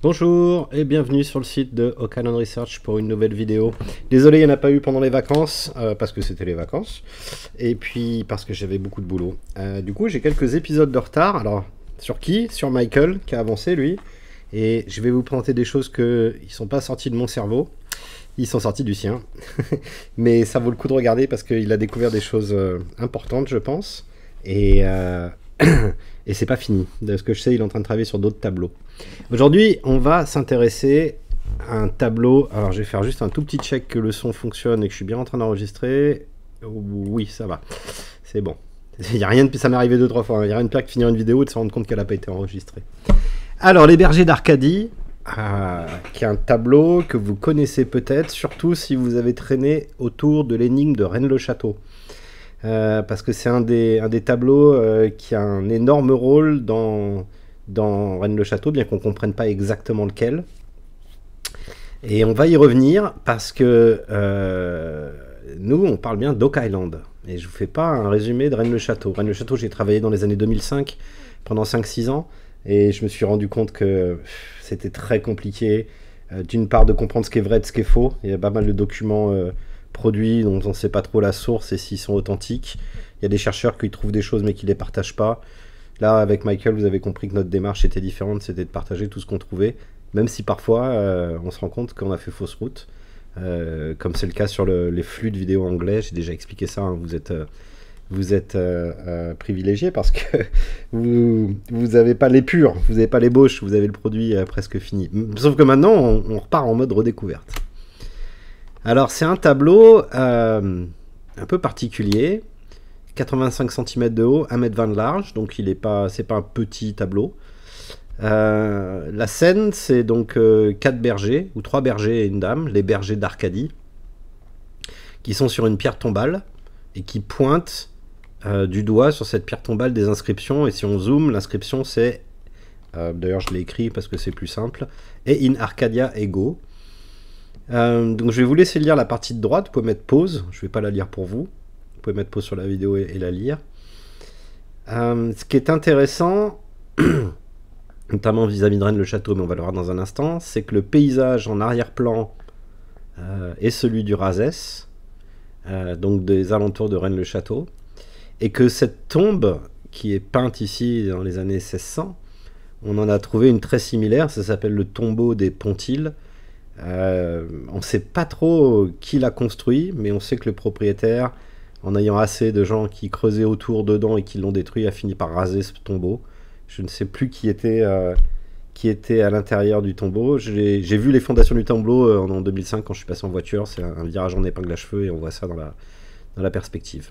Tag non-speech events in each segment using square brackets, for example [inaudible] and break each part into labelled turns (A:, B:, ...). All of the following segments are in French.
A: Bonjour et bienvenue sur le site de Okanon Research pour une nouvelle vidéo. Désolé, il n'y en a pas eu pendant les vacances, euh, parce que c'était les vacances, et puis parce que j'avais beaucoup de boulot. Euh, du coup, j'ai quelques épisodes de retard. Alors, sur qui Sur Michael, qui a avancé, lui. Et je vais vous présenter des choses qui ne sont pas sorties de mon cerveau. Ils sont sortis du sien. [laughs] Mais ça vaut le coup de regarder parce qu'il a découvert des choses euh, importantes, je pense. Et... Et c'est pas fini. De ce que je sais, il est en train de travailler sur d'autres tableaux. Aujourd'hui, on va s'intéresser à un tableau. Alors, je vais faire juste un tout petit check que le son fonctionne et que je suis bien en train d'enregistrer. Oui, ça va. C'est bon. [laughs] Il y a rien de... Ça m'est arrivé deux, trois fois. Hein. Il n'y a rien de pire que finir une vidéo et de se rendre compte qu'elle n'a pas été enregistrée. Alors, Les Bergers d'Arcadie, euh, qui est un tableau que vous connaissez peut-être, surtout si vous avez traîné autour de l'énigme de Rennes-le-Château. Euh, parce que c'est un des, un des tableaux euh, qui a un énorme rôle dans, dans Reine le Château, bien qu'on ne comprenne pas exactement lequel. Et on va y revenir parce que euh, nous, on parle bien d'Oak Island. Et je ne vous fais pas un résumé de Reine le Château. Reine le Château, j'ai travaillé dans les années 2005 pendant 5-6 ans. Et je me suis rendu compte que c'était très compliqué, d'une part, de comprendre ce qui est vrai et de ce qui est faux. Il y a pas mal de documents produits dont on ne sait pas trop la source et s'ils sont authentiques. Il y a des chercheurs qui trouvent des choses mais qui ne les partagent pas. Là, avec Michael, vous avez compris que notre démarche était différente, c'était de partager tout ce qu'on trouvait, même si parfois euh, on se rend compte qu'on a fait fausse route, euh, comme c'est le cas sur les flux de vidéos anglais. J'ai déjà expliqué ça, hein. vous êtes... Euh, vous êtes privilégié parce que [laughs] vous n'avez pas les purs, vous n'avez pas les bauches, vous avez le produit presque fini. Sauf que maintenant, on repart en mode redécouverte. Alors c'est un tableau euh, un peu particulier, 85 cm de haut, 1m20 de large, donc il n'est pas, c'est pas un petit tableau. Euh, la scène, c'est donc euh, quatre bergers, ou trois bergers et une dame, les bergers d'Arcadie, qui sont sur une pierre tombale et qui pointent du doigt sur cette pierre tombale des inscriptions. Et si on zoome, l'inscription c'est, d'ailleurs je l'ai écrit parce que c'est plus simple, et in Arcadia ego, euh, donc je vais vous laisser lire la partie de droite, vous pouvez mettre pause, je ne vais pas la lire pour vous, vous pouvez mettre pause sur la vidéo et, la lire. Euh, ce qui est intéressant, [clears throat] notamment vis-à-vis de Rennes-le-Château, mais on va le voir dans un instant, c'est que le paysage en arrière-plan euh, est celui du Razès, donc des alentours de Rennes-le-Château, et que cette tombe qui est peinte ici dans les années 1600, on en a trouvé une très similaire, ça s'appelle le tombeau des Pontiles, euh, on ne sait pas trop qui l'a construit, mais on sait que le propriétaire, en ayant assez de gens qui creusaient autour dedans et qui l'ont détruit, a fini par raser ce tombeau. Je ne sais plus qui était, euh, qui était à l'intérieur du tombeau. J'ai vu les fondations du tombeau euh, en, 2005 quand je suis passé en voiture. C'est un, virage en épingle à cheveux et on voit ça dans la, perspective.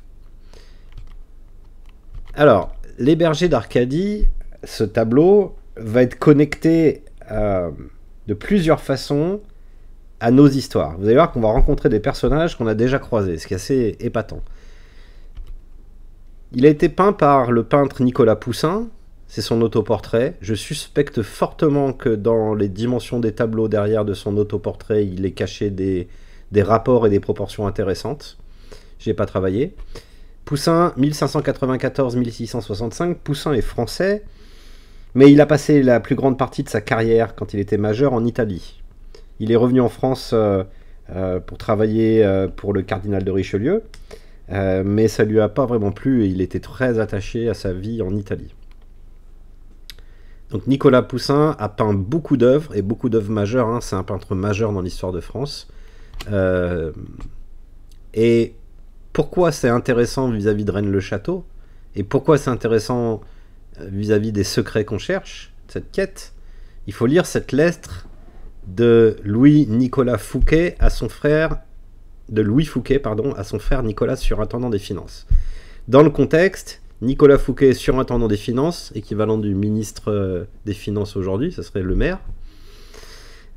A: Alors, les bergers d'Arcadie, ce tableau va être connecté de plusieurs façons à nos histoires. Vous allez voir qu'on va rencontrer des personnages qu'on a déjà croisés, ce qui est assez épatant. Il a été peint par le peintre Nicolas Poussin, c'est son autoportrait. Je suspecte fortement que dans les dimensions des tableaux derrière de son autoportrait, il est caché des, des rapports et des proportions intéressantes. J'ai pas travaillé. Poussin, 1594-1665. Poussin est français, mais il a passé la plus grande partie de sa carrière quand il était majeur en Italie. Il est revenu en France euh, euh, pour travailler euh, pour le cardinal de Richelieu, mais ça lui a pas vraiment plu et il était très attaché à sa vie en Italie. Donc Nicolas Poussin a peint beaucoup d'œuvres et beaucoup d'œuvres majeures. Hein. C'est un peintre majeur dans l'histoire de France. et pourquoi c'est intéressant vis-à-vis de Rennes-le-Château et pourquoi c'est intéressant vis-à-vis -vis des secrets qu'on cherche, cette quête Il faut lire cette lettre de Louis-Nicolas Fouquet à son frère de Louis Fouquet pardon, à son frère Nicolas, surintendant des finances. Dans le contexte, Nicolas Fouquet, surintendant des finances, équivalent du ministre euh, des Finances aujourd'hui, ce serait le maire,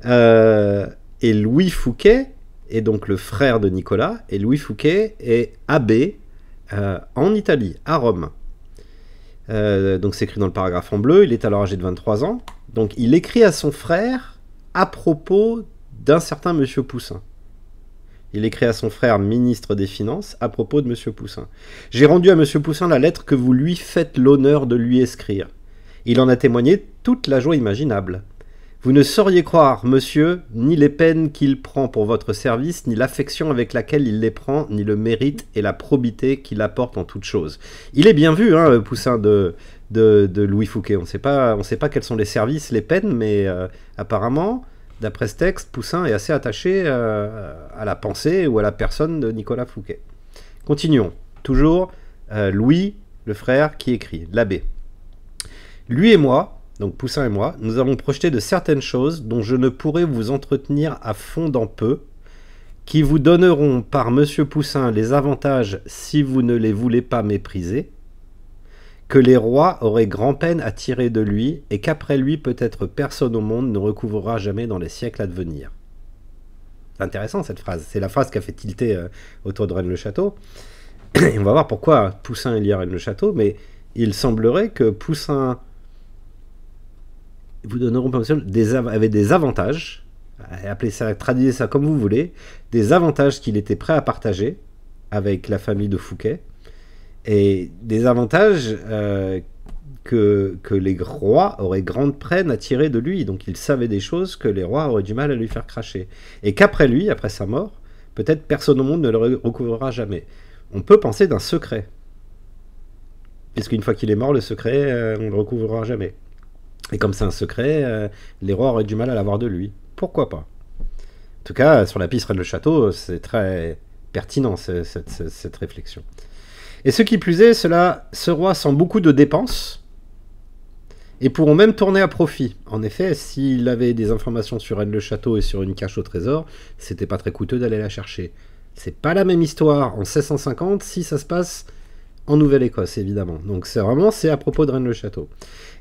A: euh, et Louis Fouquet est donc le frère de Nicolas, et Louis Fouquet est abbé euh, en Italie, à Rome. donc c'est écrit dans le paragraphe en bleu, il est alors âgé de 23 ans, donc il écrit à son frère à propos d'un certain monsieur Poussin. Il écrit à son frère ministre des Finances à propos de monsieur Poussin. J'ai rendu à monsieur Poussin la lettre que vous lui faites l'honneur de lui écrire. Il en a témoigné toute la joie imaginable. Vous ne sauriez croire, monsieur, ni les peines qu'il prend pour votre service, ni l'affection avec laquelle il les prend, ni le mérite et la probité qu'il apporte en toutes choses. Il est bien vu, hein, Poussin, de, de, Louis Fouquet. On ne sait pas quels sont les services, les peines, mais euh, apparemment, d'après ce texte, Poussin est assez attaché euh, à la pensée ou à la personne de Nicolas Fouquet. Continuons. Toujours euh, Louis, le frère, qui écrit, l'abbé. Lui et moi, donc Poussin et moi, nous avons projeté de certaines choses dont je ne pourrai vous entretenir à fond dans peu, qui vous donneront par M. Poussin les avantages si vous ne les voulez pas mépriser, que les rois auraient grand-peine à tirer de lui, et qu'après lui peut-être personne au monde ne recouvrera jamais dans les siècles à venir. C'est intéressant cette phrase, c'est la phrase qui a fait tilter euh, autour de Rennes-le-Château. on va voir pourquoi Poussin est lié à Rennes-le-Château, mais il semblerait que Poussin vous donneront des avait des avantages, appelez ça, traduisez ça comme vous voulez, des avantages qu'il était prêt à partager avec la famille de Fouquet, et des avantages euh, que, les rois auraient grande peine à tirer de lui. Donc il savait des choses que les rois auraient du mal à lui faire cracher. Et qu'après lui, après sa mort, peut-être personne au monde ne le recouvrera jamais. On peut penser d'un secret. Puisqu'une fois qu'il est mort, le secret, euh, on ne le recouvrera jamais. Et comme c'est un secret, euh, les rois auraient du mal à l'avoir de lui. Pourquoi pas En tout cas, sur la piste Reine le Château, c'est très pertinent cette réflexion. Et ce qui plus est, cela roi sans beaucoup de dépenses et pourront même tourner à profit. En effet, s'il avait des informations sur Anne-le-Château et sur une cache au trésor, c'était pas très coûteux d'aller la chercher. C'est pas la même histoire en 1650 si ça se passe en Nouvelle-Écosse, évidemment. Donc c'est vraiment, c'est à propos de Rennes-le-Château.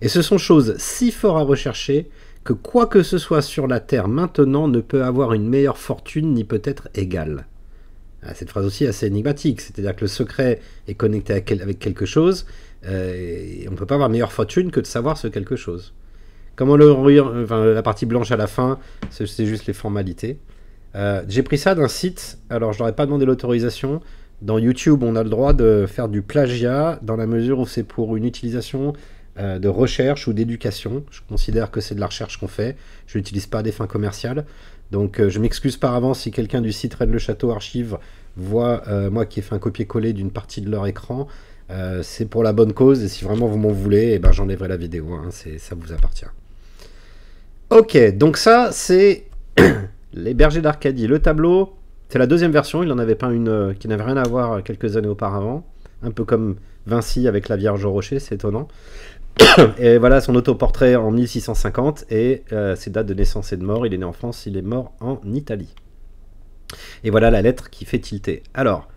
A: Et ce sont choses si fort à rechercher que quoi que ce soit sur la Terre maintenant ne peut avoir une meilleure fortune ni peut-être égale. Cette phrase aussi assez énigmatique, c'est-à-dire que le secret est connecté avec quelque chose, euh, et on ne peut pas avoir meilleure fortune que de savoir ce quelque chose. Comment le enfin, la partie blanche à la fin, c'est juste les formalités. Euh, j'ai pris ça d'un site, alors je n'aurais pas demandé l'autorisation. Dans YouTube, on a le droit de faire du plagiat dans la mesure où c'est pour une utilisation euh, de recherche ou d'éducation. Je considère que c'est de la recherche qu'on fait. Je n'utilise pas à des fins commerciales. Donc euh, je m'excuse par avance si quelqu'un du site Red le Château Archive voit euh, moi qui ai fait un copier-coller d'une partie de leur écran. Euh, c'est pour la bonne cause et si vraiment vous m'en voulez, eh ben, j'enlèverai la vidéo, hein, ça vous appartient. Ok, donc ça c'est [clears throat] les bergers d'Arcadie. Le tableau, c'est la deuxième version, il en avait peint une qui n'avait rien à voir quelques années auparavant, un peu comme Vinci avec la Vierge au rocher, c'est étonnant. [coughs] et voilà son autoportrait en 1650 et euh, ses dates de naissance et de mort. Il est né en France, il est mort en Italie. Et voilà la lettre qui fait tilter. Alors,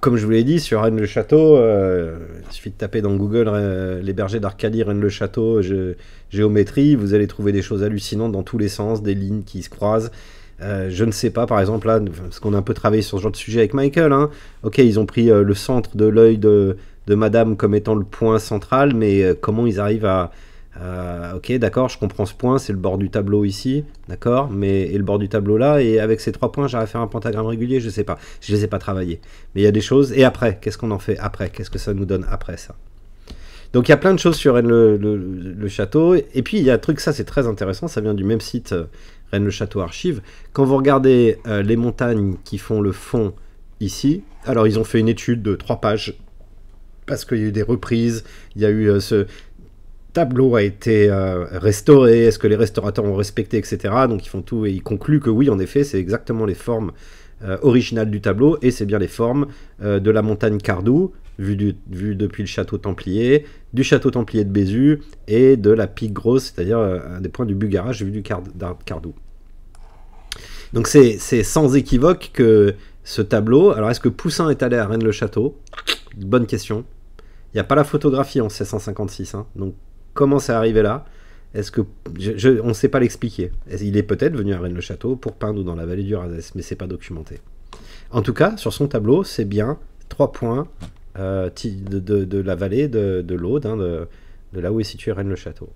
A: comme je vous l'ai dit, sur Rennes-le-Château, euh, il suffit de taper dans Google euh, les bergers d'Arcadie, Rennes-le-Château, géométrie, vous allez trouver des choses hallucinantes dans tous les sens, des lignes qui se croisent. je ne sais pas, par exemple, là, parce qu'on a un peu travaillé sur ce genre de sujet avec Michael, hein. ok, ils ont pris le centre de l'œil de, Madame comme étant le point central, mais euh, comment ils arrivent à, ok, d'accord, je comprends ce point, c'est le bord du tableau ici, d'accord, mais et le bord du tableau là, et avec ces trois points, j'arrive à faire un pentagramme régulier, je sais pas, je les ai pas travaillés. Mais il y a des choses, et après, qu'est-ce qu'on en fait après Qu'est-ce que ça nous donne après ça Donc il y a plein de choses sur Rennes le, Château, et puis il y a un truc, ça c'est très intéressant, ça vient du même site euh, Rennes le Château Archive. Quand vous regardez euh, les montagnes qui font le fond ici, alors ils ont fait une étude de trois pages parce qu'il y a eu des reprises, il y a eu euh, ce tableau a été euh, restauré, est-ce que les restaurateurs ont respecté, etc. Donc ils font tout et ils concluent que oui, en effet, c'est exactement les formes euh, originales du tableau, et c'est bien les formes de la montagne Cardou, vue, vue, depuis le château Templier, du château Templier de Bézu, et de la Pique Grosse, c'est-à-dire un des points du Bugarage, vu du Card Cardou. Donc c'est sans équivoque que ce tableau. Alors est-ce que Poussin est allé à Rennes-le-Château Bonne question. Il n'y a pas la photographie en 1656. Hein. Donc, comment c'est arrivé là Est-ce que je, on ne sait pas l'expliquer Il est peut-être venu à Rennes-le-Château pour peindre dans la vallée du Razès, mais c'est pas documenté. En tout cas, sur son tableau, c'est bien trois points euh, de, la vallée de, l'Aude, hein, de, là où est situé Rennes-le-Château.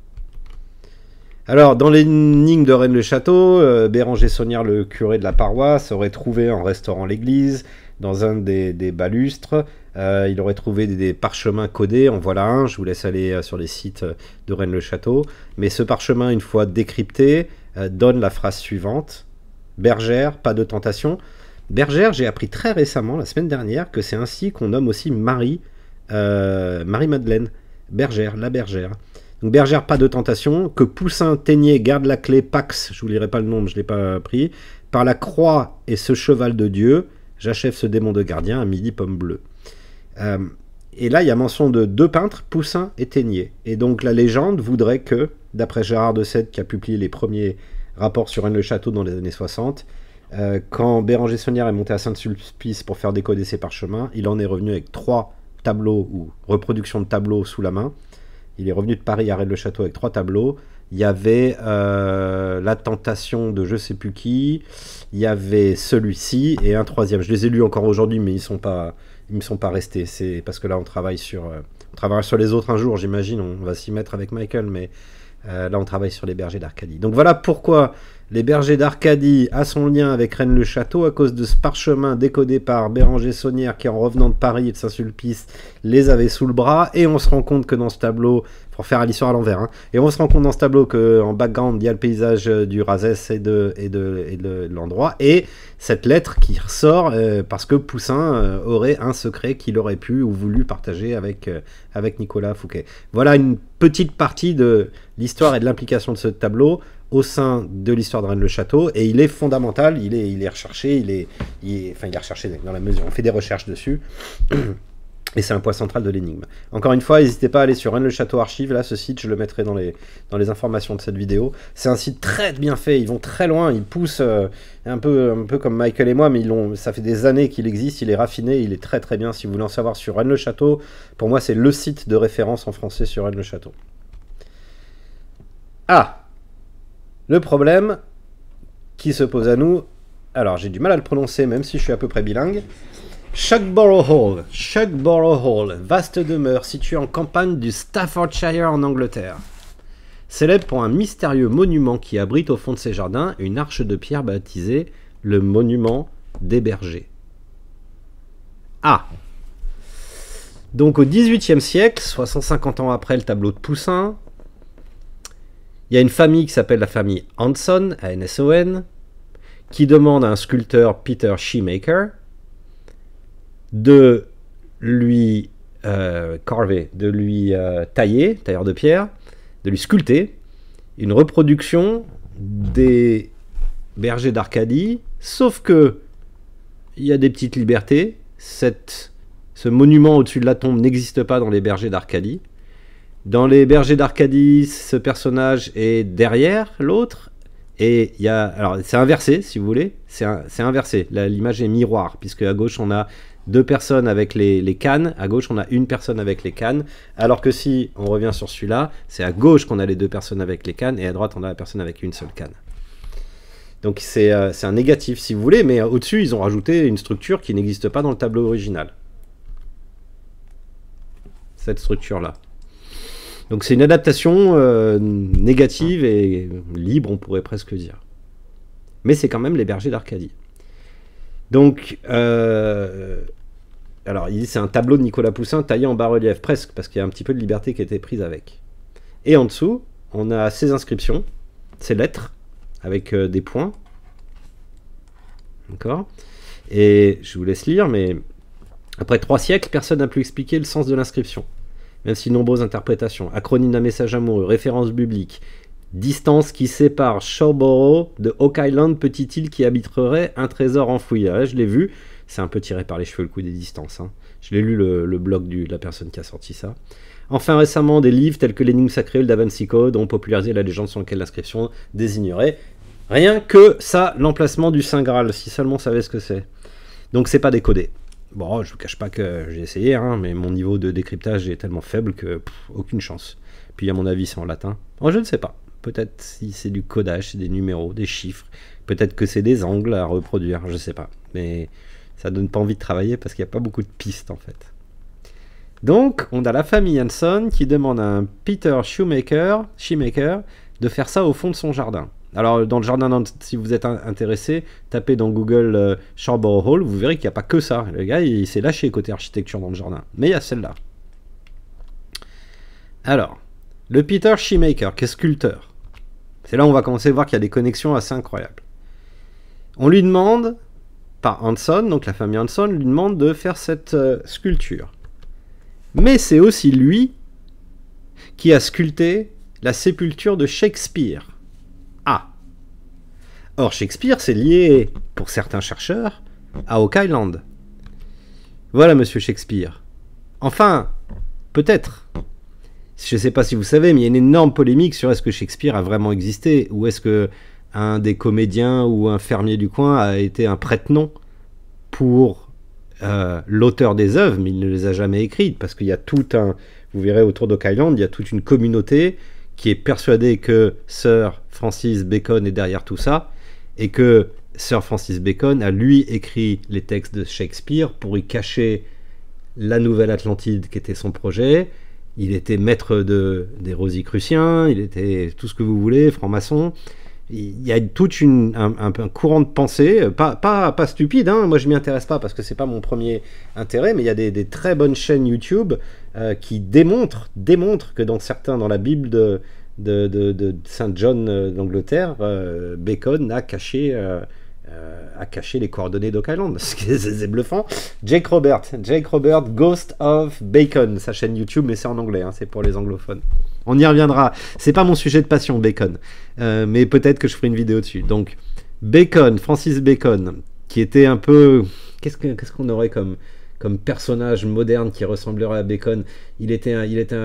A: Alors, dans lignes de Rennes-le-Château, euh, Béranger Saunière, le curé de la paroisse, aurait trouvé en restaurant l'église, dans un des balustres, euh, il aurait trouvé des, parchemins codés, en voilà un, je vous laisse aller euh, sur les sites euh, de Rennes-le-Château. Mais ce parchemin, une fois décrypté, donne la phrase suivante. Bergère, pas de tentation. Bergère, j'ai appris très récemment, la semaine dernière, que c'est ainsi qu'on nomme aussi Marie, Marie-Madeleine. Bergère, la bergère. Donc bergère, pas de tentation. Que Poussin, Ténier, garde la clé, Pax, je vous lirai pas le nom je l'ai pas appris, Par la croix et ce cheval de Dieu, j'achève ce démon de gardien à midi pomme bleue. Euh, et là, il y a mention de deux peintres, Poussin et Teignier. Et donc la légende voudrait que, d'après Gérard de Sède qui a publié les premiers rapports sur Rennes-le-Château dans les années 60, euh, quand Béranger Saunière est monté à Saint-Sulpice pour faire décoder ses parchemins, il en est revenu avec trois tableaux ou reproductions de tableaux sous la main. Il est revenu de Paris à Rennes-le-Château avec trois tableaux. Il y avait euh, La Tentation de je sais plus qui, il y avait celui-ci et un troisième. Je les ai lus encore aujourd'hui, mais ils sont pas ils ne sont pas restés. C'est parce que là, on travaille sur, euh, sur les autres un jour, j'imagine. On va s'y mettre avec Michael, mais euh, là, on travaille sur les bergers d'Arcadie. Donc voilà pourquoi les bergers d'Arcadie à son lien avec Rennes-le-Château à cause de ce parchemin décodé par Béranger Saunière qui, en revenant de Paris et de Saint-Sulpice, les avait sous le bras. Et on se rend compte que dans ce tableau, pour faire l'histoire à l'envers, hein, et on se rend compte dans ce tableau qu'en background, il y a le paysage euh, du Razès et de, et de, l'endroit. Et cette lettre qui ressort euh, parce que Poussin euh, aurait un secret qu'il aurait pu ou voulu partager avec, avec Nicolas Fouquet. Voilà une petite partie de l'histoire et de l'implication de ce tableau au sein de l'histoire de Rennes-le-Château et il est fondamental, il est, il est recherché, il est, il enfin il est recherché dans la mesure, on fait des recherches dessus. [clears throat] Et c'est un point central de l'énigme. Encore une fois, n'hésitez pas à aller sur Rennes le Château Archive. Là, ce site, je le mettrai dans les, dans les informations de cette vidéo. C'est un site très bien fait. Ils vont très loin. Ils poussent euh, un, peu, un peu comme Michael et moi, mais ils ça fait des années qu'il existe. Il est raffiné. Il est très très bien. Si vous voulez en savoir sur Rennes le Château, pour moi, c'est le site de référence en français sur Rennes le Château. Ah le problème qui se pose à nous, alors j'ai du mal à le prononcer même si je suis à peu près bilingue, Shugborough Hall, Hall, vaste demeure située en campagne du Staffordshire en Angleterre. Célèbre pour un mystérieux monument qui abrite au fond de ses jardins une arche de pierre baptisée le monument des bergers. Ah Donc au XVIIIe siècle, 650 ans après le tableau de Poussin, il y a une famille qui s'appelle la famille Hanson, a n qui demande à un sculpteur, Peter Sheemaker, de lui euh, carver, de lui euh, tailler, tailleur de pierre, de lui sculpter une reproduction des bergers d'Arcadie, sauf que il y a des petites libertés. ce monument au-dessus de la tombe n'existe pas dans les bergers d'Arcadie. Dans Les Bergers d'Arcadie, ce personnage est derrière l'autre. Et il y a. Alors, c'est inversé, si vous voulez. C'est inversé. L'image est miroir, puisque à gauche, on a deux personnes avec les, cannes. À gauche, on a une personne avec les cannes. Alors que si on revient sur celui-là, c'est à gauche qu'on a les deux personnes avec les cannes et à droite, on a la personne avec une seule canne. Donc c'est euh, un négatif si vous voulez, mais au-dessus, ils ont rajouté une structure qui n'existe pas dans le tableau original. Cette structure-là. Donc c'est une adaptation euh, négative et libre, on pourrait presque dire. Mais c'est quand même les bergers d'Arcadie. Donc, euh, alors c'est un tableau de Nicolas Poussin taillé en bas-relief, presque, parce qu'il y a un petit peu de liberté qui a été prise avec. Et en dessous, on a ces inscriptions, ces lettres, avec euh, des points. D'accord Et je vous laisse lire, mais après trois siècles, personne n'a pu expliquer le sens de l'inscription même si nombreuses interprétations. Acronyme d'un message amoureux, référence biblique, distance qui sépare Shawboro de Oak Island, petite île qui habiterait un trésor enfoui. Ah, je l'ai vu, c'est un peu tiré par les cheveux le coup des distances. Hein. Je l'ai lu le, blog de la personne qui a sorti ça. Enfin, récemment, des livres tels que L'énigme sacrée ou le Code ont popularisé la légende sur laquelle l'inscription désignerait rien que ça, l'emplacement du Saint Graal, si seulement on savait ce que c'est. Donc c'est pas décodé. Bon, je vous cache pas que j'ai essayé, hein, mais mon niveau de décryptage est tellement faible que aucune chance. Puis à mon avis, c'est en latin. Oh, je ne sais pas. Peut-être si c'est du codage, c'est des numéros, des chiffres. Peut-être que c'est des angles à reproduire, je ne sais pas. Mais ça donne pas envie de travailler parce qu'il n'y a pas beaucoup de pistes en fait. Donc, on a la famille Hanson qui demande à un Peter Shoemaker, Shoemaker de faire ça au fond de son jardin. Alors, dans le jardin, si vous êtes intéressé, tapez dans Google euh, Hall, vous verrez qu'il n'y a pas que ça. Le gars, il, s'est lâché côté architecture dans le jardin. Mais il y a celle-là. Alors, le Peter Shoemaker, qui est sculpteur. C'est là où on va commencer à voir qu'il y a des connexions assez incroyables. On lui demande, par Hanson, donc la famille Hanson, lui demande de faire cette euh, sculpture. Mais c'est aussi lui qui a sculpté la sépulture de Shakespeare. Or, Shakespeare, c'est lié, pour certains chercheurs, à Oak Island. Voilà, monsieur Shakespeare. Enfin, peut-être. Je ne sais pas si vous savez, mais il y a une énorme polémique sur est-ce que Shakespeare a vraiment existé ou est-ce que un des comédiens ou un fermier du coin a été un prête-nom pour euh, l'auteur des œuvres, mais il ne les a jamais écrites parce qu'il y a tout un. Vous verrez autour d'Oak Island, il y a toute une communauté qui est persuadée que Sir Francis Bacon est derrière tout ça et que Sir Francis Bacon a lui écrit les textes de Shakespeare pour y cacher la Nouvelle Atlantide qui était son projet. Il était maître de, des Rosicruciens, il était tout ce que vous voulez, franc-maçon. Il y a tout un, courant de pensée, pas, pas, stupide, hein. moi je m'y intéresse pas parce que c'est pas mon premier intérêt, mais il y a des, très bonnes chaînes YouTube euh, qui démontrent, démontrent que dans certains, dans la Bible de, de, Saint John euh, d'Angleterre, euh, Bacon a caché, euh, a caché les coordonnées d'Oak Island. [laughs] c'est bluffant. Jake Robert, Jake Robert, Ghost of Bacon, sa chaîne YouTube, mais c'est en anglais, hein, c'est pour les anglophones. On y reviendra. C'est pas mon sujet de passion, Bacon, mais peut-être que je ferai une vidéo dessus. Donc, Bacon, Francis Bacon, qui était un peu. Qu'est-ce qu'on aurait comme comme personnage moderne qui ressemblerait à Bacon. Il était, il était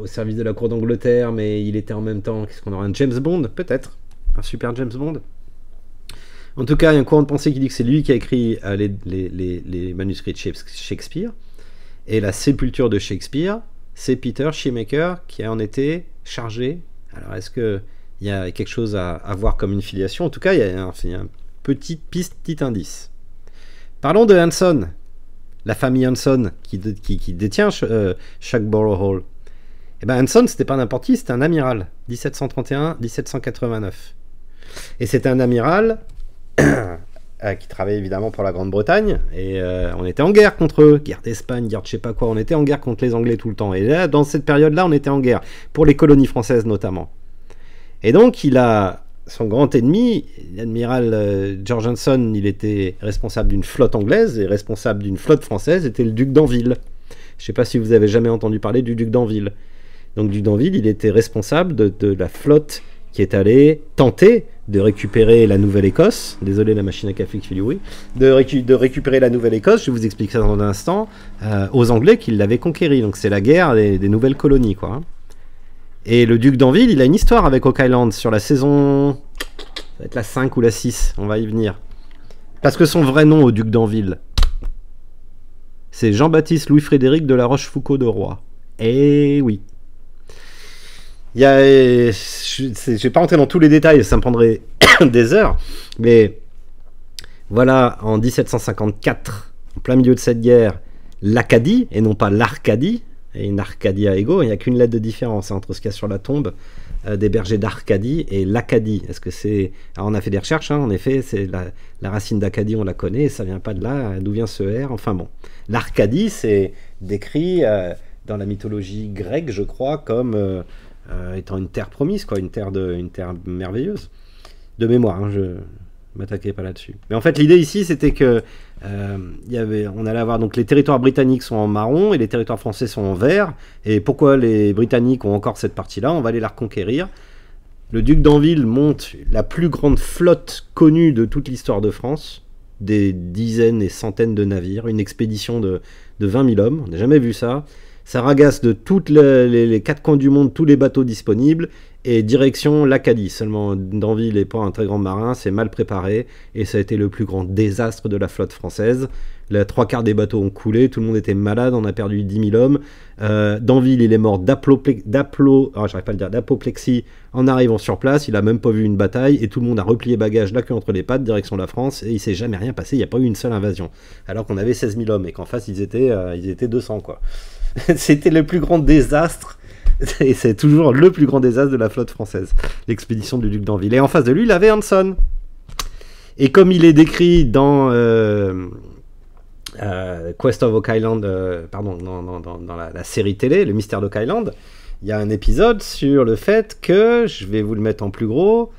A: au service de la cour d'Angleterre, mais il était en même temps, qu'est-ce qu'on aura un James Bond peut-être, un super James Bond. En tout cas, il y a un courant de pensée qui dit que c'est lui qui a écrit euh, les, manuscrits de Shakespeare. Et la sépulture de Shakespeare, c'est Peter Schiemaker qui en était chargé. Alors, est-ce qu'il y a quelque chose à, voir comme une filiation En tout cas, il y a un, piste, petit indice. Parlons de Hanson, la famille Hanson qui, détient euh, hall. Et eh ben Hanson, c'était pas n'importe qui, c'était un amiral, 1731-1789. Et c'était un amiral [coughs] euh, qui travaillait évidemment pour la Grande-Bretagne, et euh, on était en guerre contre eux, guerre d'Espagne, guerre de je sais pas quoi, on était en guerre contre les Anglais tout le temps. Et là, dans cette période-là, on était en guerre, pour les colonies françaises notamment. Et donc, il a son grand ennemi, l'amiral euh, George Hanson, il était responsable d'une flotte anglaise et responsable d'une flotte française, était le duc d'Anville. Je ne sais pas si vous avez jamais entendu parler du duc d'Anville. Donc du d'Anville, il était responsable de, la flotte qui est allée tenter de récupérer la Nouvelle-Écosse. Désolé la machine à café qui fait De, récupérer la Nouvelle-Écosse, je vous explique ça dans un instant, euh, aux Anglais qui l'avaient conquérie. Donc c'est la guerre des nouvelles colonies, quoi. Hein. Et le duc d'Anville, il a une histoire avec Oak Island sur la saison. Ça va être la 5 ou la 6, on va y venir. Parce que son vrai nom au duc d'Anville, c'est Jean-Baptiste Louis-Frédéric de la Rochefoucauld de Roy. Eh oui. Il y je ne vais pas rentrer dans tous les détails, ça me prendrait [coughs] des heures, mais voilà, en 1754, en plein milieu de cette guerre, l'Acadie, et non pas l'Arcadie, et une Arcadia ego. Il n'y a qu'une lettre de différence entre ce qu'il y a sur la tombe euh, des bergers d'Arcadie et l'Acadie. Est-ce que c'est ah, on a fait des recherches. Hein, en effet, c'est la, racine d'Acadie, on la connaît. ça vient pas de là. D'où vient ce R Enfin bon, l'Arcadie, c'est décrit euh, dans la mythologie grecque, je crois, comme euh, étant une terre promise, quoi, une terre de, une terre merveilleuse. De mémoire, hein, je m'attaquez pas là-dessus. Mais en fait, l'idée ici, c'était que euh, y avait, on allait voir. donc les territoires britanniques sont en marron et les territoires français sont en vert. Et pourquoi les Britanniques ont encore cette partie-là On va aller la reconquérir. Le duc d'Anville monte la plus grande flotte connue de toute l'histoire de France, des dizaines et centaines de navires, une expédition de, 20 000 hommes. On n'a jamais vu ça. Ça ragasse de toutes les, les quatre coins du monde tous les bateaux disponibles et direction l'Acadie. Seulement, Danville n'est pas un très grand marin, c'est mal préparé, et ça a été le plus grand désastre de la flotte française. Les trois quarts des bateaux ont coulé, tout le monde était malade, on a perdu 10 000 hommes. Euh, Danville, il est mort ah, d'apoplexie en arrivant sur place, il a même pas vu une bataille, et tout le monde a replié bagages, la queue entre les pattes, direction la France, et il s'est jamais rien passé, il n'y a pas eu une seule invasion. Alors qu'on avait 16 000 hommes, et qu'en face, ils étaient, euh, ils étaient 200, quoi. [laughs] C'était le plus grand désastre et c'est toujours le plus grand désastre de la flotte française, l'expédition du duc d'Anville. Et en face de lui, il avait Hanson. Et comme il est décrit dans euh, euh, Quest of Oak Island, euh, pardon, dans, la, la, série télé, Le mystère d'Oak Island, il y a un épisode sur le fait que, je vais vous le mettre en plus gros,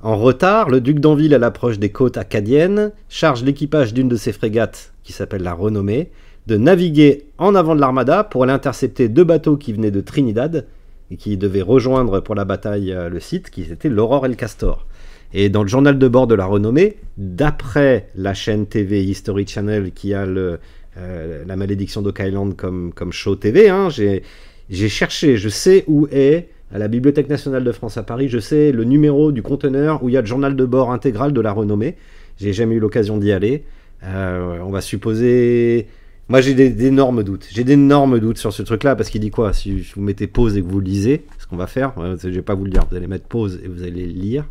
A: en retard, le duc d'Anville, à l'approche des côtes acadiennes, charge l'équipage d'une de ses frégates, qui s'appelle la Renommée, de naviguer en avant de l'armada pour aller intercepter deux bateaux qui venaient de Trinidad et qui devaient rejoindre pour la bataille euh, le site, qui étaient l'Aurore et le Castor. Et dans le journal de bord de la renommée, d'après la chaîne TV History Channel qui a euh, la malédiction d'Oak Island comme, comme show TV, hein, j'ai cherché, je sais où est, à la Bibliothèque nationale de France à Paris, je sais le numéro du conteneur où il y a le journal de bord intégral de la renommée. J'ai jamais eu l'occasion d'y aller. Euh, on va supposer moi, j'ai d'énormes doutes. J'ai d'énormes doutes sur ce truc-là parce qu'il dit quoi Si vous mettez pause et que vous lisez, ce qu'on va faire, hein, je vais pas vous le dire. Vous allez mettre pause et vous allez lire.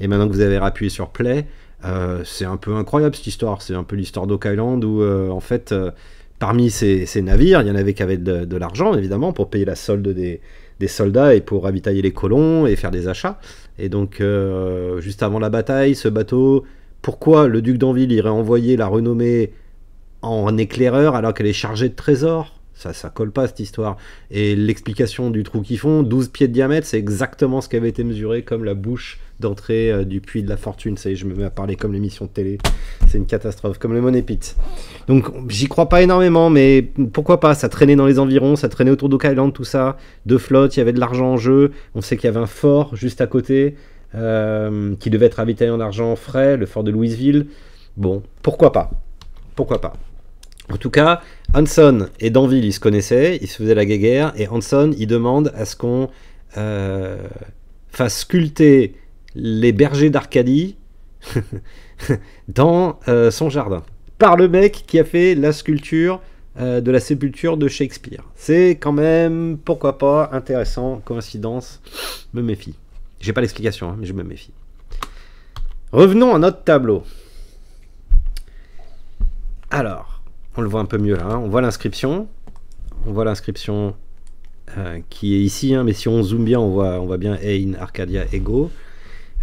A: Et maintenant que vous avez appuyé sur play, euh, c'est un peu incroyable cette histoire. C'est un peu l'histoire d'Oak Island où euh, en fait, euh, parmi ces, navires, il y en avait qui avaient de, l'argent évidemment pour payer la solde des, soldats et pour ravitailler les colons et faire des achats. Et donc, juste avant la bataille, ce bateau pourquoi le duc d'Anville irait envoyer la renommée en éclaireur alors qu'elle est chargée de trésors ça, ça colle pas cette histoire. Et l'explication du trou qu'ils font, 12 pieds de diamètre, c'est exactement ce qui avait été mesuré comme la bouche d'entrée euh, du puits de la fortune. Ça y je me mets à parler comme l'émission de télé. C'est une catastrophe, comme le Money Pit. Donc j'y crois pas énormément, mais pourquoi pas Ça traînait dans les environs, ça traînait autour d'Oak Island, tout ça. Deux flottes, il y avait de l'argent en jeu. On sait qu'il y avait un fort juste à côté. Euh, qui devait être ravitaillé en argent frais, le fort de Louisville. Bon, pourquoi pas Pourquoi pas En tout cas, Hanson et Danville, ils se connaissaient, ils se faisaient la guéguerre, et Hanson, il demande à ce qu'on euh, fasse sculpter les bergers d'Arcadie [laughs] dans euh, son jardin. Par le mec qui a fait la sculpture de la sépulture de Shakespeare. C'est quand même, pourquoi pas, intéressant, coïncidence, me méfie. J'ai pas l'explication, hein, mais je me méfie. Revenons à notre tableau. Alors, on le voit un peu mieux là. Hein. On voit l'inscription. On voit l'inscription euh, qui est ici, hein, mais si on zoome bien, on voit, on voit bien Ain Arcadia, Ego.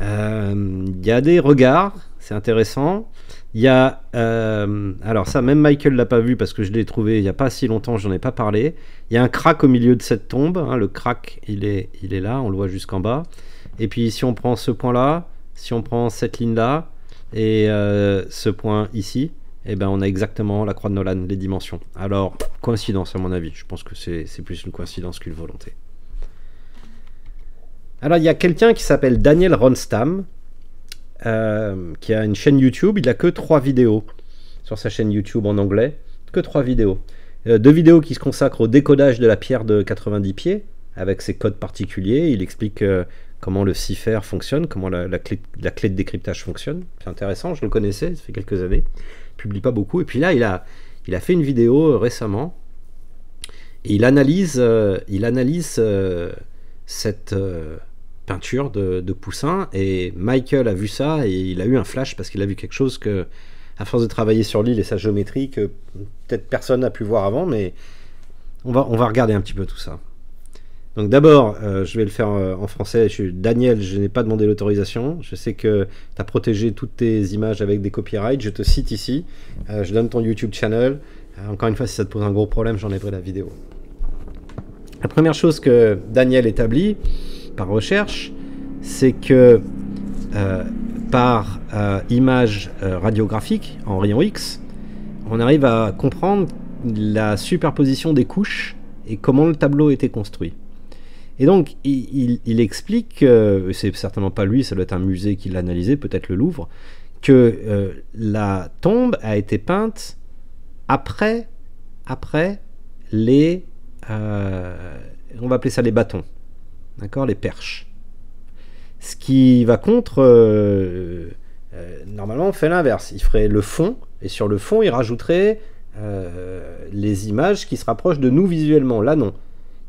A: Euh, il y a des regards, c'est intéressant. Il y a. Euh, alors, ça, même Michael l'a pas vu parce que je l'ai trouvé il n'y a pas si longtemps, j'en ai pas parlé. Il y a un crack au milieu de cette tombe. le crack, il est, il est là, on le voit jusqu'en bas. Et puis si on prend ce point-là, si on prend cette ligne-là et euh, ce point ici, eh ben, on a exactement la croix de Nolan, les dimensions. Alors, coïncidence à mon avis, je pense que c'est plus une coïncidence qu'une volonté. Alors, il y a quelqu'un qui s'appelle Daniel Ronstam, euh, qui a une chaîne YouTube, il n'a que trois vidéos sur sa chaîne YouTube en anglais, que trois vidéos. Euh, deux vidéos qui se consacrent au décodage de la pierre de 90 pieds, avec ses codes particuliers, il explique comment le CIFER fonctionne, comment la, clé, la clé de décryptage fonctionne. C'est intéressant, je le connaissais, ça fait quelques années. Il publie pas beaucoup. Et puis là, il a, fait une vidéo euh, récemment et il analyse, euh, il analyse euh, cette peinture de, Poussin. Et Michael a vu ça et il a eu un flash parce qu'il a vu quelque chose que, à force de travailler sur l'île et sa géométrie, que peut-être personne n'a pu voir avant, mais on va regarder un petit peu tout ça. Donc d'abord, euh, je vais le faire euh, en français. Je suis Daniel, je n'ai pas demandé l'autorisation. Je sais que tu as protégé toutes tes images avec des copyrights. Je te cite ici. Euh, je donne ton YouTube channel. encore une fois, si ça te pose un gros problème, j'enlèverai la vidéo. La première chose que Daniel établit par recherche, c'est que par image radiographique en rayon X, on arrive à comprendre la superposition des couches et comment le tableau était construit. Et donc, il, explique, c'est certainement pas lui, ça doit être un musée qui l'a analysé, peut-être le Louvre, que euh, la tombe a été peinte après, après les, euh, on va appeler ça les bâtons, d'accord, les perches. Ce qui va contre, euh, normalement, on fait l'inverse. Il ferait le fond, et sur le fond, il rajouterait les images qui se rapprochent de nous visuellement. Là, non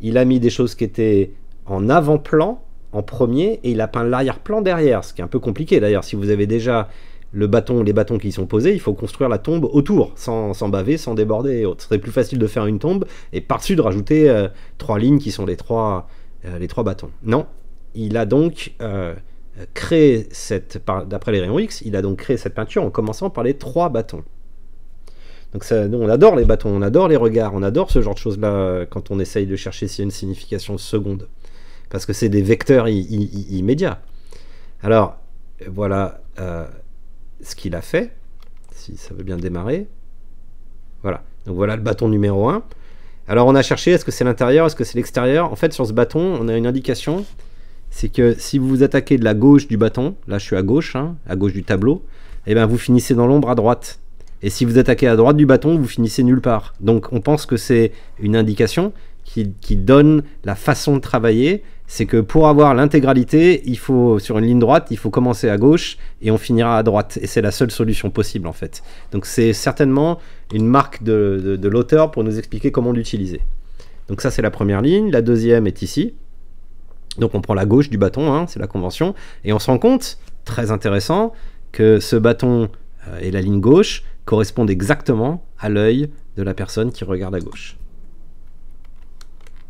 A: il a mis des choses qui étaient en avant-plan en premier et il a peint l'arrière-plan derrière, ce qui est un peu compliqué d'ailleurs. Si vous avez déjà le bâton, les bâtons qui sont posés, il faut construire la tombe autour, sans, baver, sans déborder. Ce serait plus facile de faire une tombe et par-dessus de rajouter euh, trois lignes qui sont les trois, euh, les trois bâtons. Non, il a donc euh, créé cette, d'après les rayons X, il a donc créé cette peinture en commençant par les trois bâtons. Donc nous, on adore les bâtons, on adore les regards, on adore ce genre de choses-là euh, quand on essaye de chercher s'il y a une signification seconde. Parce que c'est des vecteurs immédiats. Alors, voilà euh, ce qu'il a fait, si ça veut bien démarrer. Voilà, donc voilà le bâton numéro 1. Alors on a cherché, est-ce que c'est l'intérieur, est-ce que c'est l'extérieur En fait, sur ce bâton, on a une indication, c'est que si vous vous attaquez de la gauche du bâton, là je suis à gauche, hein, à gauche du tableau, et eh bien vous finissez dans l'ombre à droite. Et si vous attaquez à droite du bâton, vous finissez nulle part. Donc on pense que c'est une indication qui, donne la façon de travailler. C'est que pour avoir l'intégralité, il faut sur une ligne droite, il faut commencer à gauche et on finira à droite. Et c'est la seule solution possible en fait. Donc c'est certainement une marque de, l'auteur pour nous expliquer comment l'utiliser. Donc ça c'est la première ligne. La deuxième est ici. Donc on prend la gauche du bâton, hein, c'est la convention. Et on se rend compte, très intéressant, que ce bâton et euh, la ligne gauche correspondent exactement à l'œil de la personne qui regarde à gauche.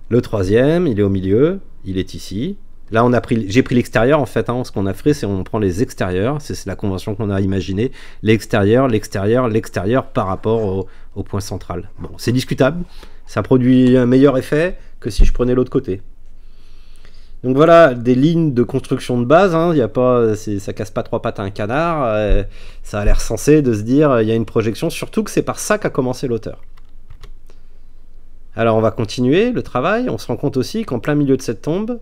A: Le troisième, il est au milieu, il est ici. Là, on a pris, j'ai pris l'extérieur en fait. Hein. ce qu'on a fait, c'est on prend les extérieurs. C'est la convention qu'on a imaginée. L'extérieur, l'extérieur, l'extérieur par rapport au, au point central. Bon, c'est discutable. Ça produit un meilleur effet que si je prenais l'autre côté. Donc voilà, des lignes de construction de base, hein, y a pas, ça casse pas trois pattes à un canard, euh, ça a l'air sensé de se dire, euh, il y a une projection, surtout que c'est par ça qu'a commencé l'auteur. Alors on va continuer le travail, on se rend compte aussi qu'en plein milieu de cette tombe,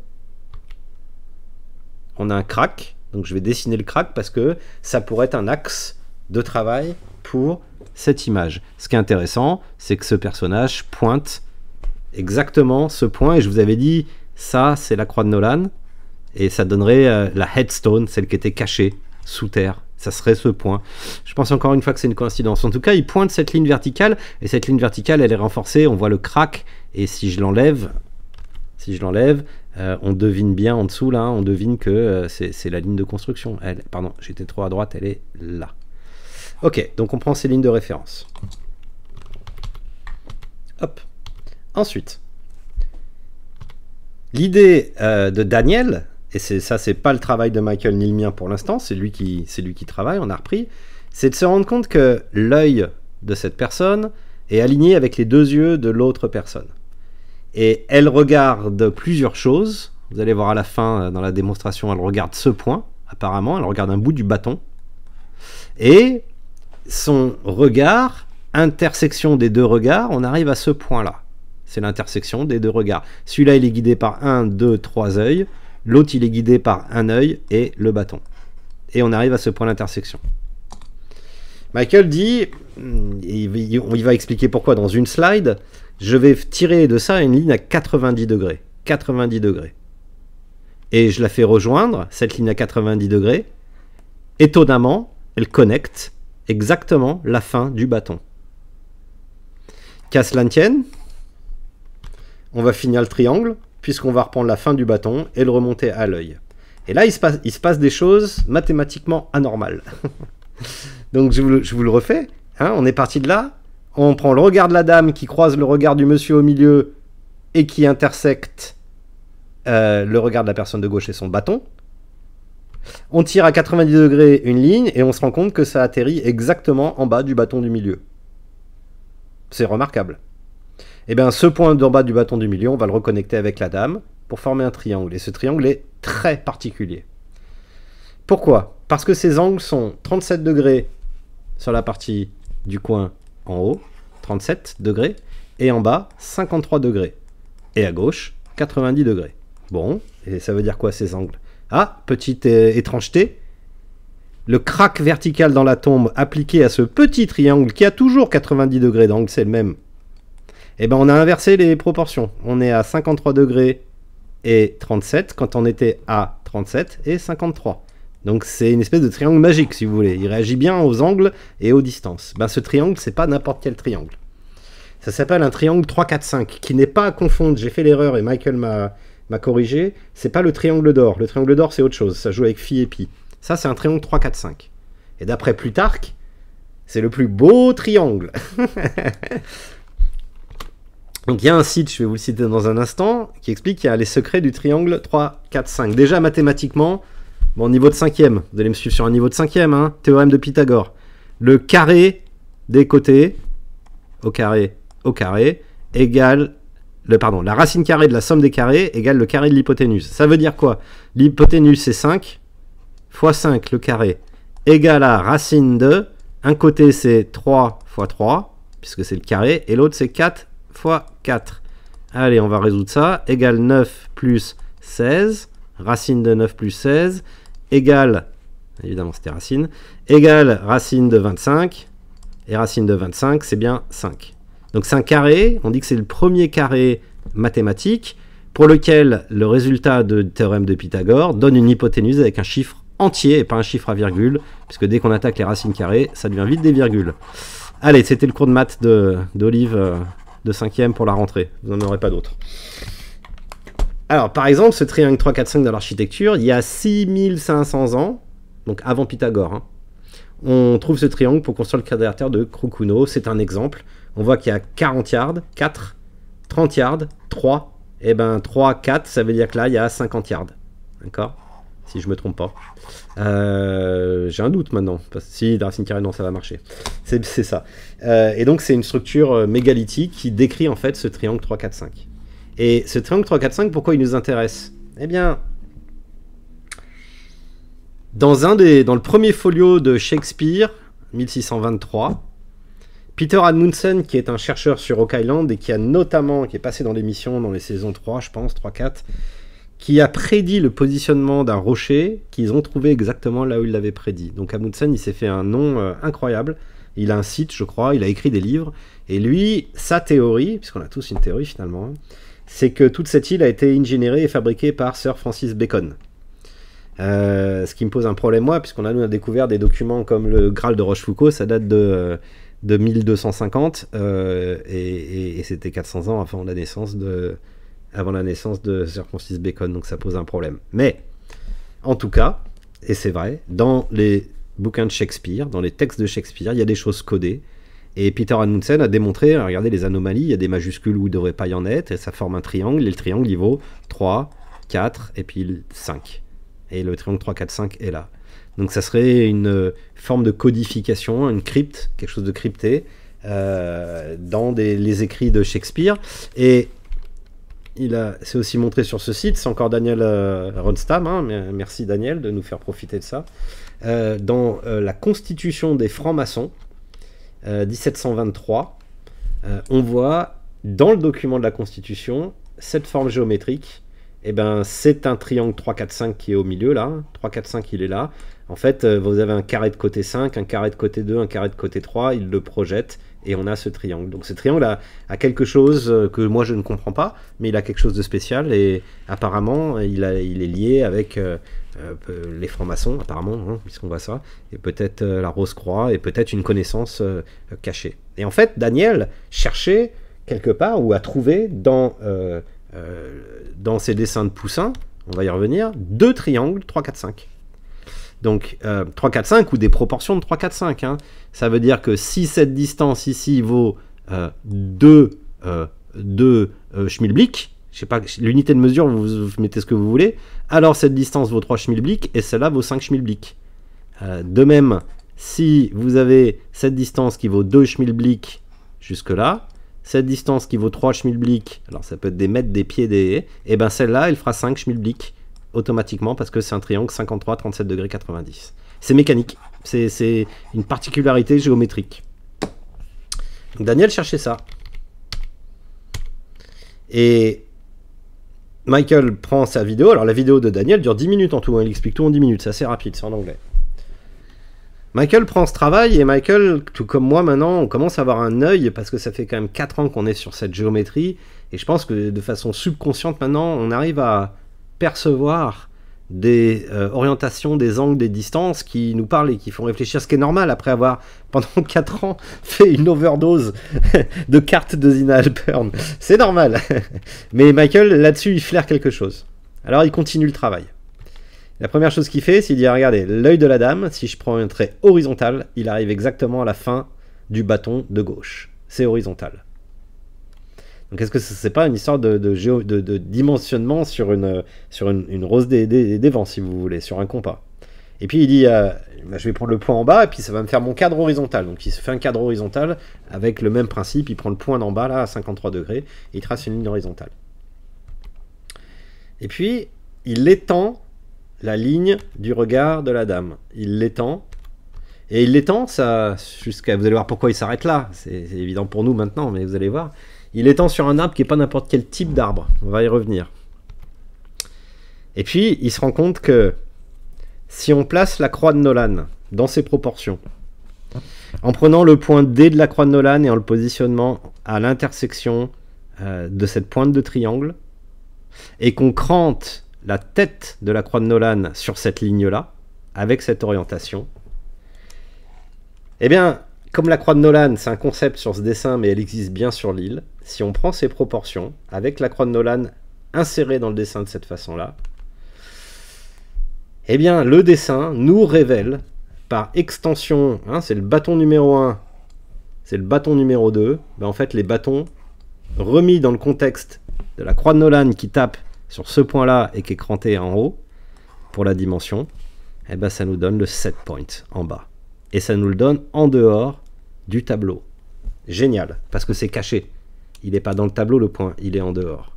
A: on a un crack, donc je vais dessiner le crack parce que ça pourrait être un axe de travail pour cette image. Ce qui est intéressant, c'est que ce personnage pointe exactement ce point, et je vous avais dit ça, c'est la croix de Nolan. Et ça donnerait euh, la headstone, celle qui était cachée sous terre. Ça serait ce point. Je pense encore une fois que c'est une coïncidence. En tout cas, il pointe cette ligne verticale. Et cette ligne verticale, elle est renforcée. On voit le crack. Et si je l'enlève, si je l'enlève, euh, on devine bien en dessous, là, hein. on devine que euh, c'est la ligne de construction. Elle, pardon, j'étais trop à droite, elle est là. Ok, donc on prend ces lignes de référence. Hop. Ensuite, L'idée euh, de Daniel, et c'est ça, c'est pas le travail de Michael ni le mien pour l'instant, c'est lui qui, c'est lui qui travaille, on a repris, c'est de se rendre compte que l'œil de cette personne est aligné avec les deux yeux de l'autre personne. Et elle regarde plusieurs choses. Vous allez voir à la fin euh, dans la démonstration, elle regarde ce point, apparemment, elle regarde un bout du bâton. Et son regard, intersection des deux regards, on arrive à ce point-là. C'est l'intersection des deux regards. Celui-là, il est guidé par un, deux, trois œils. L'autre, il est guidé par un œil et le bâton. Et on arrive à ce point d'intersection. Michael dit, hmm, il va expliquer pourquoi dans une slide, je vais tirer de ça une ligne à 90 degrés. 90 degrés. Et je la fais rejoindre, cette ligne à 90 degrés. Étonnamment, elle connecte exactement la fin du bâton. Qu'à cela on va finir le triangle, puisqu'on va reprendre la fin du bâton et le remonter à l'œil. Et là, il se, passe, des choses mathématiquement anormales. [laughs] Donc je vous, le refais. Hein, on est parti de là. On prend le regard de la dame qui croise le regard du monsieur au milieu et qui intersecte euh, le regard de la personne de gauche et son bâton. On tire à 90 degrés une ligne et on se rend compte que ça atterrit exactement en bas du bâton du milieu. C'est remarquable. Et eh bien ce point d'en bas du bâton du million, on va le reconnecter avec la dame pour former un triangle. Et ce triangle est très particulier. Pourquoi Parce que ces angles sont 37 degrés sur la partie du coin en haut, 37 degrés, et en bas, 53 degrés. Et à gauche, 90 degrés. Bon, et ça veut dire quoi ces angles Ah, petite euh, étrangeté, le crack vertical dans la tombe appliqué à ce petit triangle qui a toujours 90 degrés d'angle, c'est le même, et eh ben on a inversé les proportions. On est à 53 degrés et 37 quand on était à 37 et 53. Donc c'est une espèce de triangle magique si vous voulez. Il réagit bien aux angles et aux distances. Ben, ce triangle, c'est pas n'importe quel triangle. Ça s'appelle un triangle 3-4-5 qui n'est pas à confondre. J'ai fait l'erreur et Michael m'a corrigé, c'est pas le triangle d'or. Le triangle d'or, c'est autre chose. Ça joue avec phi et pi. Ça, c'est un triangle 3, 4, 5. Et d'après Plutarque, c'est le plus beau triangle. [laughs] Donc il y a un site, je vais vous le citer dans un instant, qui explique qu'il y a les secrets du triangle 3, 4, 5. Déjà mathématiquement, bon niveau de cinquième, vous allez me suivre sur un niveau de cinquième, hein, théorème de Pythagore. Le carré des côtés au carré au carré égale le, pardon, la racine carrée de la somme des carrés égale le carré de l'hypoténuse. Ça veut dire quoi L'hypoténuse c'est 5 fois 5 le carré égale à racine de un côté c'est 3 fois 3 puisque c'est le carré et l'autre c'est 4 fois 4. Allez, on va résoudre ça. égal 9 plus 16. Racine de 9 plus 16. Égale, évidemment c'était racine. Égale racine de 25. Et racine de 25, c'est bien 5. Donc c'est un carré. On dit que c'est le premier carré mathématique pour lequel le résultat du théorème de Pythagore donne une hypoténuse avec un chiffre entier et pas un chiffre à virgule, puisque dès qu'on attaque les racines carrées, ça devient vite des virgules. Allez, c'était le cours de maths d'Olive. Euh, de cinquième pour la rentrée. Vous n'en aurez pas d'autres. Alors, par exemple, ce triangle 3, 4, 5 dans l'architecture, il y a 6500 ans, donc avant Pythagore, hein, on trouve ce triangle pour construire le quadrilatère de Krukuno. C'est un exemple. On voit qu'il y a 40 yards, 4, 30 yards, 3. Et eh ben 3, 4, ça veut dire que là, il y a 50 yards. D'accord si je me trompe pas. Euh, j'ai un doute maintenant. Parce que, si Racine carrée, non, ça va marcher. C'est ça. Euh, et donc c'est une structure euh, mégalithique qui décrit en fait ce triangle 3, 4, 5. Et ce triangle 3, 4, 5, pourquoi il nous intéresse Eh bien, dans, un des, dans le premier folio de Shakespeare, 1623, Peter Admundsen, qui est un chercheur sur Oak Island et qui a notamment, qui est passé dans l'émission dans les saisons 3, je pense, 3-4, qui a prédit le positionnement d'un rocher qu'ils ont trouvé exactement là où il l'avait prédit. Donc Amundsen, il s'est fait un nom euh, incroyable. Il a un site, je crois, il a écrit des livres. Et lui, sa théorie, puisqu'on a tous une théorie finalement, c'est que toute cette île a été ingénérée et fabriquée par Sir Francis Bacon. Euh, ce qui me pose un problème, moi, puisqu'on a, nous, a découvert des documents comme le Graal de Rochefoucauld, ça date de, euh, de 1250, et, et c'était 400 ans avant la naissance de, avant la naissance de Circoncis Bacon, donc ça pose un problème. Mais, en tout cas, et c'est vrai, dans les bouquins de Shakespeare, dans les textes de Shakespeare, il y a des choses codées. Et Peter Amundsen a démontré, hein, regardez les anomalies, il y a des majuscules où il ne devrait pas y en être, et ça forme un triangle, et le triangle il vaut 3, 4, et puis 5. Et le triangle 3, 4, 5 est là. Donc ça serait une euh, forme de codification, une crypte, quelque chose de crypté, euh, dans les écrits de Shakespeare. Et il s'est c'est aussi montré sur ce site, c'est encore Daniel euh, hein. merci Daniel de nous faire profiter de ça, euh, dans euh, la constitution des francs-maçons, 1723, euh, on voit dans le document de la constitution cette forme géométrique, eh ben c'est un triangle 3, 4, 5 qui est au milieu là, 3, 4, 5 il est là, en fait, euh, vous avez un carré de côté 5, un carré de côté 2, un carré de côté 3, il le projette et on a ce triangle. Donc ce triangle a, a, quelque chose euh, que moi je ne comprends pas, mais il a quelque chose de spécial et apparemment il, est lié avec euh, les francs-maçons, apparemment, hein, puisqu'on voit ça, et peut-être la Rose-Croix et peut-être une connaissance cachée. Et en fait, Daniel cherchait quelque part ou a trouvé dans, dans ses dessins de Poussin, on va y revenir, deux triangles, 3, 4, 5. Donc 3, 4, 5 ou des proportions de 3, 4, 5. Ça veut dire que si cette distance ici vaut 2, euh, 2 euh, euh, Schmilblick, je sais pas, l'unité de mesure, vous, mettez ce que vous voulez, alors cette distance vaut 3 Schmilblick et celle-là vaut 5 Schmilblick. Euh, de même, si vous avez cette distance qui vaut 2 Schmilblick jusque-là, cette distance qui vaut 3 Schmilblick, alors ça peut être des mètres, des pieds, des... et eh bien celle-là, elle fera 5 Schmilblick automatiquement parce que c'est un triangle 53, 37 degrés 90. C'est mécanique, c'est une particularité géométrique. Daniel cherchait ça. Et Michael prend sa vidéo. Alors la vidéo de Daniel dure 10 minutes en tout, hein. il explique tout en 10 minutes, c'est assez rapide, c'est en anglais. Michael prend ce travail et Michael, tout comme moi maintenant, on commence à avoir un œil parce que ça fait quand même 4 ans qu'on est sur cette géométrie et je pense que de façon subconsciente maintenant, on arrive à, percevoir des euh, orientations, des angles, des distances qui nous parlent et qui font réfléchir, ce qui est normal après avoir [laughs] pendant 4 ans fait une overdose [laughs] de cartes de Zina Alpern. C'est normal. [laughs] Mais Michael, là-dessus, il flaire quelque chose. Alors il continue le travail. La première chose qu'il fait, c'est qu'il dit, ah, regardez, l'œil de la dame, si je prends un trait horizontal, il arrive exactement à la fin du bâton de gauche. C'est horizontal. Donc est-ce que ce n'est pas une histoire de, dimensionnement sur une, rose des, vents, si vous voulez, sur un compas Et puis il dit, euh, bah, je vais prendre le point en bas, et puis ça va me faire mon cadre horizontal. Donc il se fait un cadre horizontal avec le même principe, il prend le point d'en bas, là, à 53 degrés, et il trace une ligne horizontale. Et puis, il étend la ligne du regard de la dame. Il l'étend. Et il l'étend, ça, jusqu'à. Vous allez voir pourquoi il s'arrête là. C'est évident pour nous maintenant, mais vous allez voir. Il étend sur un arbre qui n'est pas n'importe quel type d'arbre. On va y revenir. Et puis, il se rend compte que si on place la croix de Nolan dans ses proportions, en prenant le point D de la croix de Nolan et en le positionnant à l'intersection euh, de cette pointe de triangle, et qu'on crante la tête de la croix de Nolan sur cette ligne-là, avec cette orientation, eh bien, comme la croix de Nolan, c'est un concept sur ce dessin, mais elle existe bien sur l'île, si on prend ces proportions, avec la croix de Nolan insérée dans le dessin de cette façon-là, eh bien, le dessin nous révèle, par extension, hein, c'est le bâton numéro 1, c'est le bâton numéro 2, ben, en fait, les bâtons remis dans le contexte de la croix de Nolan qui tape sur ce point-là et qui est cranté en haut, pour la dimension, eh ben, ça nous donne le set point en bas. Et ça nous le donne en dehors du tableau. Génial, parce que c'est caché. Il n'est pas dans le tableau le point, il est en dehors.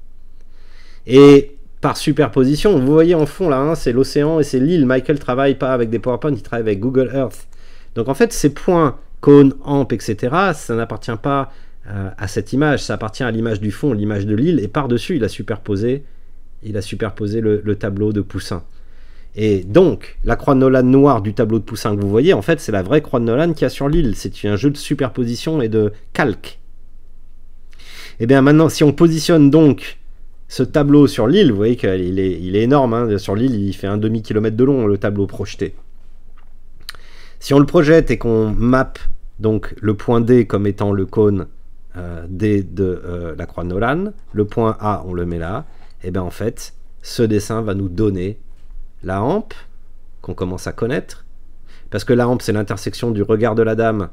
A: Et par superposition, vous voyez en fond là, hein, c'est l'océan et c'est l'île. Michael travaille pas avec des PowerPoint, il travaille avec Google Earth. Donc en fait, ces points, cône, amp, etc., ça n'appartient pas euh, à cette image, ça appartient à l'image du fond, l'image de l'île, et par-dessus, il a superposé, il a superposé le, tableau de Poussin. Et donc, la croix de Nolan noire du tableau de Poussin que vous voyez, en fait, c'est la vraie croix de Nolan qu'il y a sur l'île. C'est un jeu de superposition et de calque. Et eh bien maintenant, si on positionne donc ce tableau sur l'île, vous voyez qu'il est, énorme, hein. sur l'île il fait un demi-kilomètre de long le tableau projeté. Si on le projette et qu'on mappe donc le point D comme étant le cône euh, D de euh, la croix de Nolan, le point A on le met là, et eh bien en fait ce dessin va nous donner la hampe qu'on commence à connaître, parce que la hampe c'est l'intersection du regard de la dame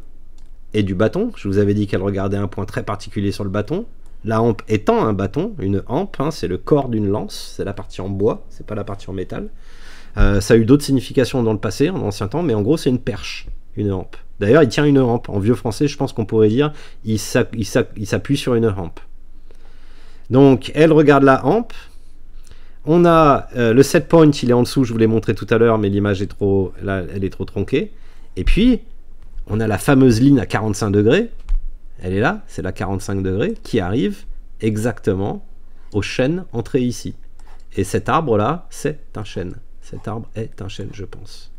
A: et du bâton. Je vous avais dit qu'elle regardait un point très particulier sur le bâton. La hampe étant un bâton, une hampe, hein, c'est le corps d'une lance, c'est la partie en bois, c'est pas la partie en métal. Euh, ça a eu d'autres significations dans le passé, en ancien temps, mais en gros c'est une perche, une hampe. D'ailleurs, il tient une hampe. En vieux français, je pense qu'on pourrait dire il s'appuie sur une hampe. Donc, elle regarde la hampe. On a euh, le set point, il est en dessous, je vous l'ai montré tout à l'heure, mais l'image est trop, là, elle est trop tronquée. Et puis, on a la fameuse ligne à 45 degrés, elle est là, c'est la 45 degrés, qui arrive exactement au chêne entrée ici. Et cet arbre-là, c'est un chêne. Cet arbre est un chêne, je pense.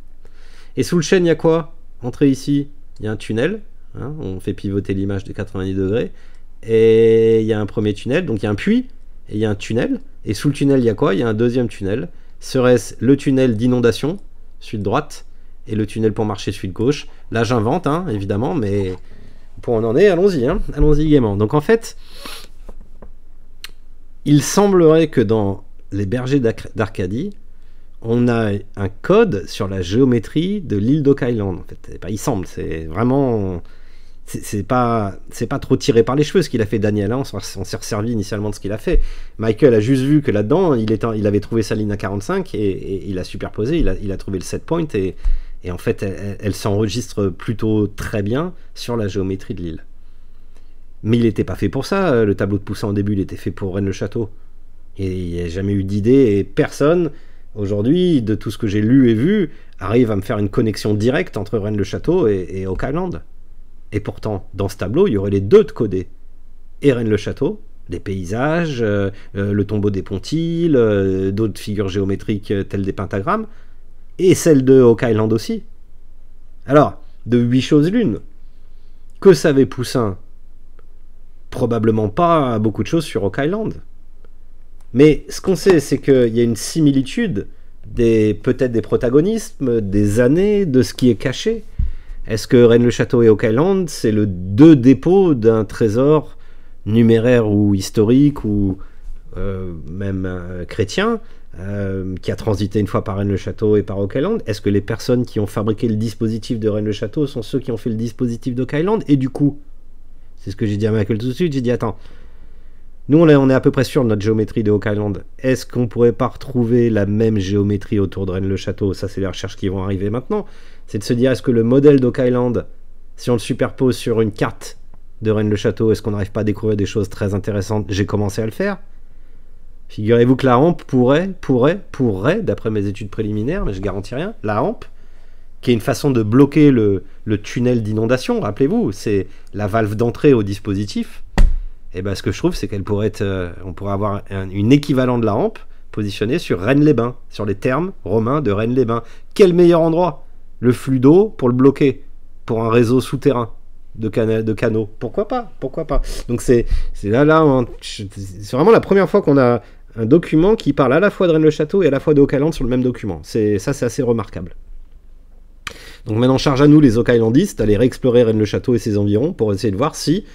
A: Et sous le chêne, il y a quoi Entrée ici, il y a un tunnel. Hein. on fait pivoter l'image de 90 degrés. Et il y a un premier tunnel, donc il y a un puits, et il y a un tunnel. Et sous le tunnel, il y a quoi Il y a un deuxième tunnel. Serait-ce le tunnel d'inondation, sud-droite et le tunnel pour marcher suis de gauche. Là, j'invente, hein, évidemment, mais pour on en est, allons-y, hein. allons-y gaiement. Donc en fait, il semblerait que dans les bergers d'Arcadie, on a un code sur la géométrie de l'île d'Oak Island. En fait, pas, il semble, c'est vraiment, c'est pas, c'est pas trop tiré par les cheveux ce qu'il a fait Daniel. Hein. on s'est resservi initialement de ce qu'il a fait. Michael a juste vu que là-dedans, il, avait trouvé sa ligne à 45 et, il a superposé, il a, il a trouvé le set point et et en fait, elle, s'enregistre plutôt très bien sur la géométrie de l'île. Mais il n'était pas fait pour ça, euh, le tableau de Poussin au début, il était fait pour Rennes-le-Château. Et il n'y a jamais eu d'idée, et personne, aujourd'hui, de tout ce que j'ai lu et vu, arrive à me faire une connexion directe entre Rennes-le-Château et, et Island. Et pourtant, dans ce tableau, il y aurait les deux de codés. Et Rennes-le-Château, des paysages, euh, euh, le tombeau des Pontiles, d'autres figures géométriques telles des pentagrammes, et celle de Hawk Island aussi. Alors, de huit choses l'une. Que savait Poussin Probablement pas beaucoup de choses sur Hawk Island. Mais ce qu'on sait, c'est qu'il y a une similitude des peut-être des protagonismes, des années, de ce qui est caché. Est-ce que Rennes-le-Château et Hawk Island, c'est le deux dépôts d'un trésor numéraire ou historique ou euh, même euh, chrétien euh, qui a transité une fois par Rennes-le-Château et par Oak Island, est-ce que les personnes qui ont fabriqué le dispositif de Rennes-le-Château sont ceux qui ont fait le dispositif d'Oak Island Et du coup, c'est ce que j'ai dit à Michael tout de suite, j'ai dit attends, nous on est, on est à peu près sûr de notre géométrie de Oak Island, est-ce qu'on pourrait pas retrouver la même géométrie autour de Rennes-le-Château Ça c'est les recherches qui vont arriver maintenant, c'est de se dire est-ce que le modèle d'Oak Island, si on le superpose sur une carte de Rennes-le-Château, est-ce qu'on n'arrive pas à découvrir des choses très intéressantes J'ai commencé à le faire. Figurez-vous que la rampe pourrait, pourrait, pourrait, d'après mes études préliminaires, mais je garantis rien, la rampe, qui est une façon de bloquer le, tunnel d'inondation, rappelez-vous, c'est la valve d'entrée au dispositif, et eh ben ce que je trouve, c'est qu'elle pourrait être, euh, on pourrait avoir un, une équivalent de la rampe positionnée sur Rennes-les-Bains, sur les termes romains de Rennes-les-Bains. Quel meilleur endroit Le flux d'eau pour le bloquer, pour un réseau souterrain de, de canaux. Pourquoi pas Pourquoi pas Donc c'est là, là, c'est vraiment la première fois qu'on a un document qui parle à la fois de Rennes-le-Château et à la fois de sur le même document. Ça, c'est assez remarquable. Donc maintenant, charge à nous, les O'Kailandistes, d'aller réexplorer Rennes-le-Château et ses environs pour essayer de voir si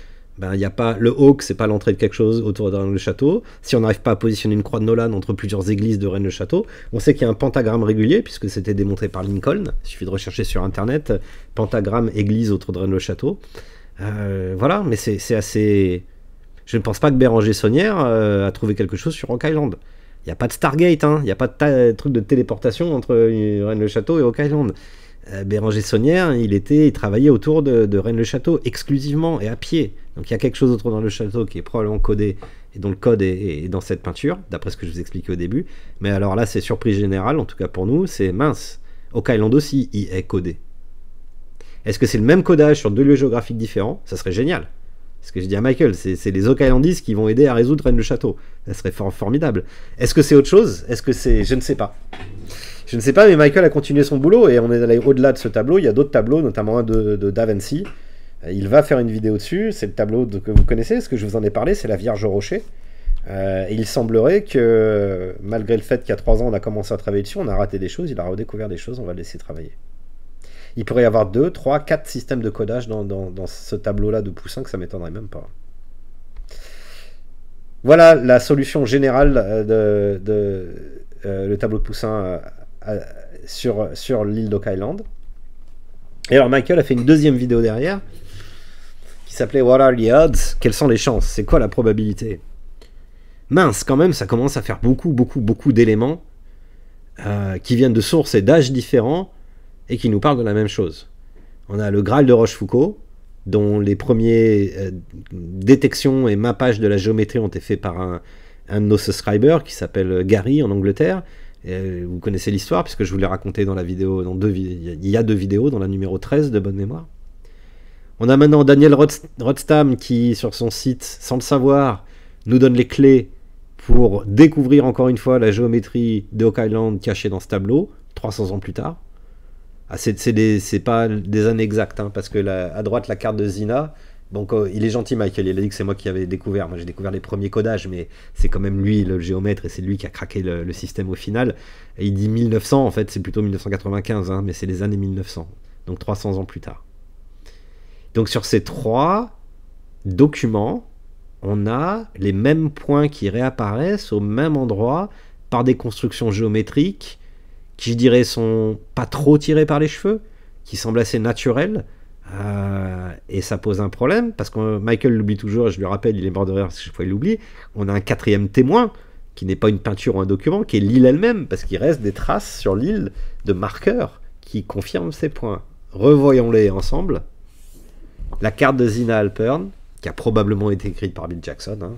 A: ben, y a pas, le hawk, c'est pas l'entrée de quelque chose autour de Rennes-le-Château. Si on n'arrive pas à positionner une croix de Nolan entre plusieurs églises de Rennes-le-Château, on sait qu'il y a un pentagramme régulier, puisque c'était démontré par Lincoln. Il suffit de rechercher sur Internet, pentagramme, église autour de Rennes-le-Château. Euh, voilà, mais c'est assez... Je ne pense pas que Béranger Saunière euh, a trouvé quelque chose sur Rock Island. Il n'y a pas de Stargate, hein. il y n'y a pas de truc de téléportation entre euh, Rennes-le-Château et Rock Island. Euh, Béranger Saunière, il était, il travaillait autour de, Rennes-le-Château exclusivement et à pied. Donc il y a quelque chose autour dans le château qui est probablement codé et dont le code est, dans cette peinture, d'après ce que je vous expliquais au début. Mais alors là, c'est surprise générale, en tout cas pour nous, c'est mince. Oak aussi il est codé. Est-ce que c'est le même codage sur deux lieux géographiques différents Ça serait génial. Ce que je dis à Michael, c'est les Oak qui vont aider à résoudre Rennes-le-Château. Ça serait formidable. Est-ce que c'est autre chose Est-ce que c'est. Je ne sais pas. Je ne sais pas, mais Michael a continué son boulot et on est allé au-delà de ce tableau. Il y a d'autres tableaux, notamment un de, de euh, Il va faire une vidéo dessus. C'est le tableau que vous connaissez, ce que je vous en ai parlé, c'est la Vierge au rocher. Euh, il semblerait que, malgré le fait qu'il y a 3 ans, on a commencé à travailler dessus, on a raté des choses, il a redécouvert des choses, on va le laisser travailler. Il pourrait y avoir deux, trois, quatre systèmes de codage dans, ce tableau-là de Poussin, que ça m'étonnerait même pas. Voilà la solution générale euh, de, le tableau de Poussin euh, sur, l'île d'Oak Island. Et alors Michael a fait une deuxième vidéo derrière qui s'appelait What are the odds Quelles sont les chances C'est quoi la probabilité Mince, quand même, ça commence à faire beaucoup, beaucoup, beaucoup d'éléments euh, qui viennent de sources et d'âges différents et qui nous parlent de la même chose. On a le Graal de Rochefoucauld, dont les premiers euh, détections et mappages de la géométrie ont été faits par un, un de nos subscribers qui s'appelle Gary en Angleterre, euh, vous connaissez l'histoire, puisque je vous l'ai raconté dans la vidéo, dans il y a deux vidéos, dans la numéro 13 de bonne mémoire. On a maintenant Daniel Rodstam qui, sur son site, sans le savoir, nous donne les clés pour découvrir encore une fois la géométrie de Island cachée dans ce tableau, 300 ans plus tard. Ah, c'est, pas des années exactes, hein, parce que à droite, la carte de Zina, donc oh, il est gentil Michael, il a dit que c'est moi qui avais découvert, moi j'ai découvert les premiers codages, mais c'est quand même lui le géomètre et c'est lui qui a craqué le, système au final. il dit 1900, en fait c'est plutôt 1995, hein, mais c'est les années 1900, donc 300 ans plus tard. Donc sur ces trois documents, on a les mêmes points qui réapparaissent au même endroit par des constructions géométriques qui je dirais sont pas trop tirées par les cheveux, qui semblent assez naturelles euh, et ça pose un problème parce que Michael l'oublie toujours, et je lui rappelle, il est mort de rire parce que chaque fois il l'oublie. On a un quatrième témoin qui n'est pas une peinture ou un document, qui est l'île elle-même, parce qu'il reste des traces sur l'île de marqueurs qui confirment ces points. Revoyons-les ensemble. La carte de Zina Alpern, qui a probablement été écrite par Bill Jackson, hein.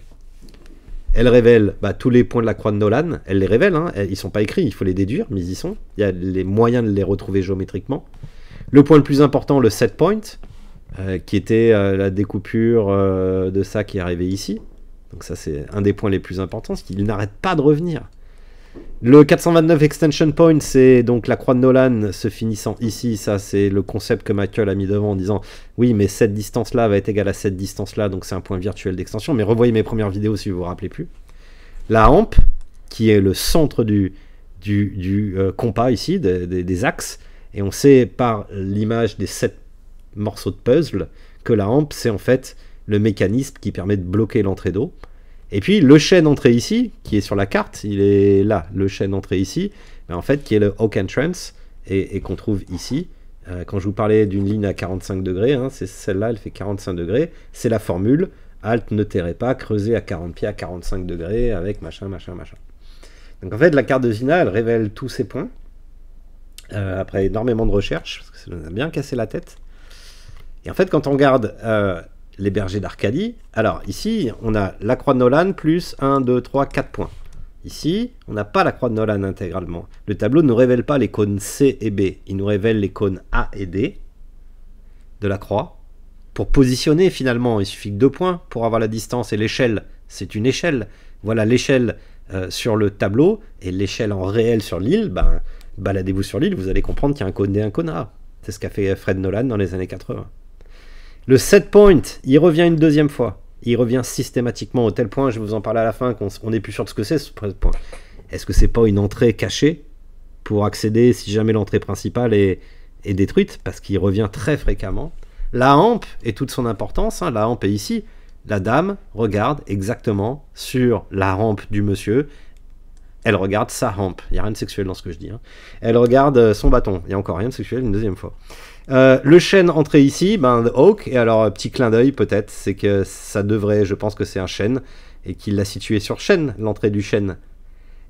A: elle révèle bah, tous les points de la croix de Nolan, elle les révèle, hein. ils ne sont pas écrits, il faut les déduire, mais ils y sont. Il y a les moyens de les retrouver géométriquement. Le point le plus important, le set point, euh, qui était euh, la découpure euh, de ça qui est arrivé ici. Donc ça c'est un des points les plus importants, ce qu'il n'arrête pas de revenir. Le 429 extension point, c'est donc la croix de Nolan se finissant ici. Ça, c'est le concept que Michael a mis devant en disant oui, mais cette distance-là va être égale à cette distance-là, donc c'est un point virtuel d'extension. Mais revoyez mes premières vidéos si vous vous rappelez plus. La hampe, qui est le centre du, du, compas ici, des axes, et on sait par l'image des sept morceaux de puzzle que la hampe, c'est en fait le mécanisme qui permet de bloquer l'entrée d'eau. Et puis le chêne entré ici, qui est sur la carte, il est là, le chêne entré ici, mais en fait qui est le oak Entrance et, qu'on trouve ici. Euh, quand je vous parlais d'une ligne à 45 degrés, hein, c'est celle-là, elle fait 45 degrés, c'est la formule Alt ne tairait pas, creuser à 40 pieds à 45 degrés avec machin, machin, machin. Donc en fait, la carte de Zina, elle révèle tous ces points. Euh, après énormément de recherches, parce que ça nous a bien cassé la tête. Et en fait, quand on regarde euh, les bergers d'Arcadie, alors ici, on a la croix de Nolan plus 1, 2, 3, 4 points. Ici, on n'a pas la croix de Nolan intégralement. Le tableau ne nous révèle pas les cônes C et B, il nous révèle les cônes A et D de la croix. Pour positionner finalement, il suffit que deux points pour avoir la distance et l'échelle. C'est une échelle. Voilà l'échelle euh, sur le tableau et l'échelle en réel sur l'île, ben, baladez-vous sur l'île, vous allez comprendre qu'il y a un conné et un connard. C'est ce qu'a fait Fred Nolan dans les années 80. Le set point, il revient une deuxième fois. Il revient systématiquement au tel point, je vous en parle à la fin, qu'on n'est plus sûr de ce que c'est ce point. Est-ce que c'est pas une entrée cachée pour accéder si jamais l'entrée principale est, est détruite Parce qu'il revient très fréquemment. La hampe et toute son importance, hein, la hampe est ici. La dame regarde exactement sur la rampe du monsieur elle regarde sa hampe. Il n'y a rien de sexuel dans ce que je dis. Hein. Elle regarde euh, son bâton. Il n'y a encore rien de sexuel une deuxième fois. Euh, le chêne entré ici, ben, the et alors euh, petit clin d'œil peut-être, c'est que ça devrait, je pense que c'est un chêne, et qu'il l'a situé sur chêne, l'entrée du chêne.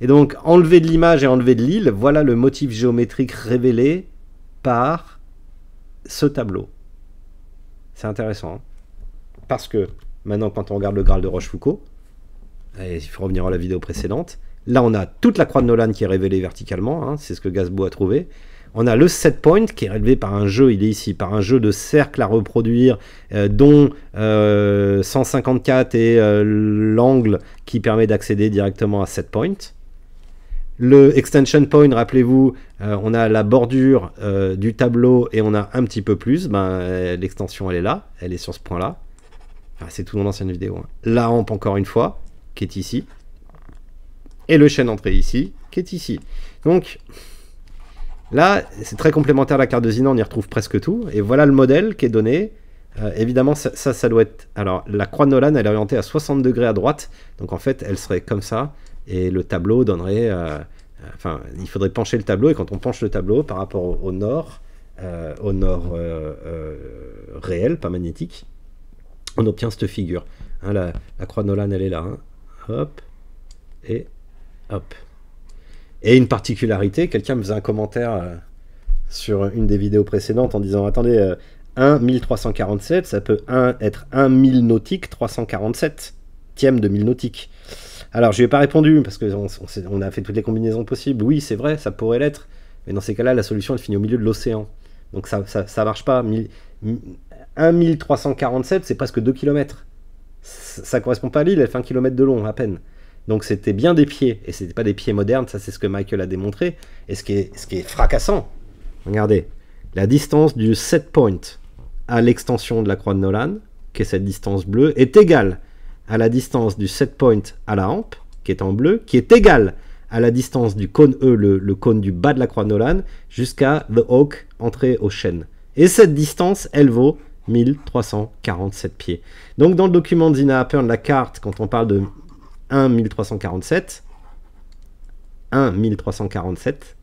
A: Et donc, enlevé de l'image et enlevé de l'île, voilà le motif géométrique révélé par ce tableau. C'est intéressant. Hein. Parce que maintenant, quand on regarde le Graal de Rochefoucauld, et il faut revenir à la vidéo précédente, Là, on a toute la croix de Nolan qui est révélée verticalement, hein, c'est ce que Gasbo a trouvé. On a le set point qui est révélé par un jeu, il est ici, par un jeu de cercle à reproduire, euh, dont 154 euh, est euh, l'angle qui permet d'accéder directement à set point. Le extension point, rappelez-vous, on a la bordure du tableau et on a un petit peu plus. Ben, L'extension, elle est là, elle est sur ce point-là. c'est tout dans l'ancienne vidéo. Hein. La rampe, encore une fois, qui est ici et le chêne d'entrée ici, qui est ici. Donc là, c'est très complémentaire à la carte de Zina, on y retrouve presque tout. Et voilà le modèle qui est donné. Euh, évidemment, ça, ça, doit être... Alors, la croix de Nolan, elle est orientée à 60 degrés à droite. Donc, en fait, elle serait comme ça. Et le tableau donnerait... Euh, euh, enfin, il faudrait pencher le tableau. Et quand on penche le tableau par rapport au, nord, au nord réel, pas magnétique, on obtient cette figure. Hein, la, croix de Nolan, elle est là. Hein. Hop. Et Hop. Et une particularité, quelqu'un me faisait un commentaire euh, sur une des vidéos précédentes en disant Attendez, 1347, euh, ça peut être 1 1000 nautiques 347, tième de 1000 nautiques. Alors, je lui ai pas répondu parce que on, a fait toutes les combinaisons possibles. Oui, c'est vrai, ça pourrait l'être, mais dans ces cas-là, la solution elle finit au milieu de l'océan. Donc ça, ça, marche pas. 1347, c'est presque 2 km. Ça, ça correspond pas à l'île, elle fait 1 km de long à peine. Donc c'était bien des pieds, et c'était pas des pieds modernes, ça c'est ce que Michael a démontré, et ce qui est, fracassant. Regardez, la distance du set point à l'extension de la croix de Nolan, qui est cette distance bleue, est égale à la distance du set point à la hampe, qui est en bleu, qui est égale à la distance du cône E, le, cône du bas de la croix de Nolan, jusqu'à The Hawk, entrée au chêne. Et cette distance, elle vaut 1347 pieds. Donc dans le document de Zina Appern, la carte, quand on parle de 1347. 1 1347.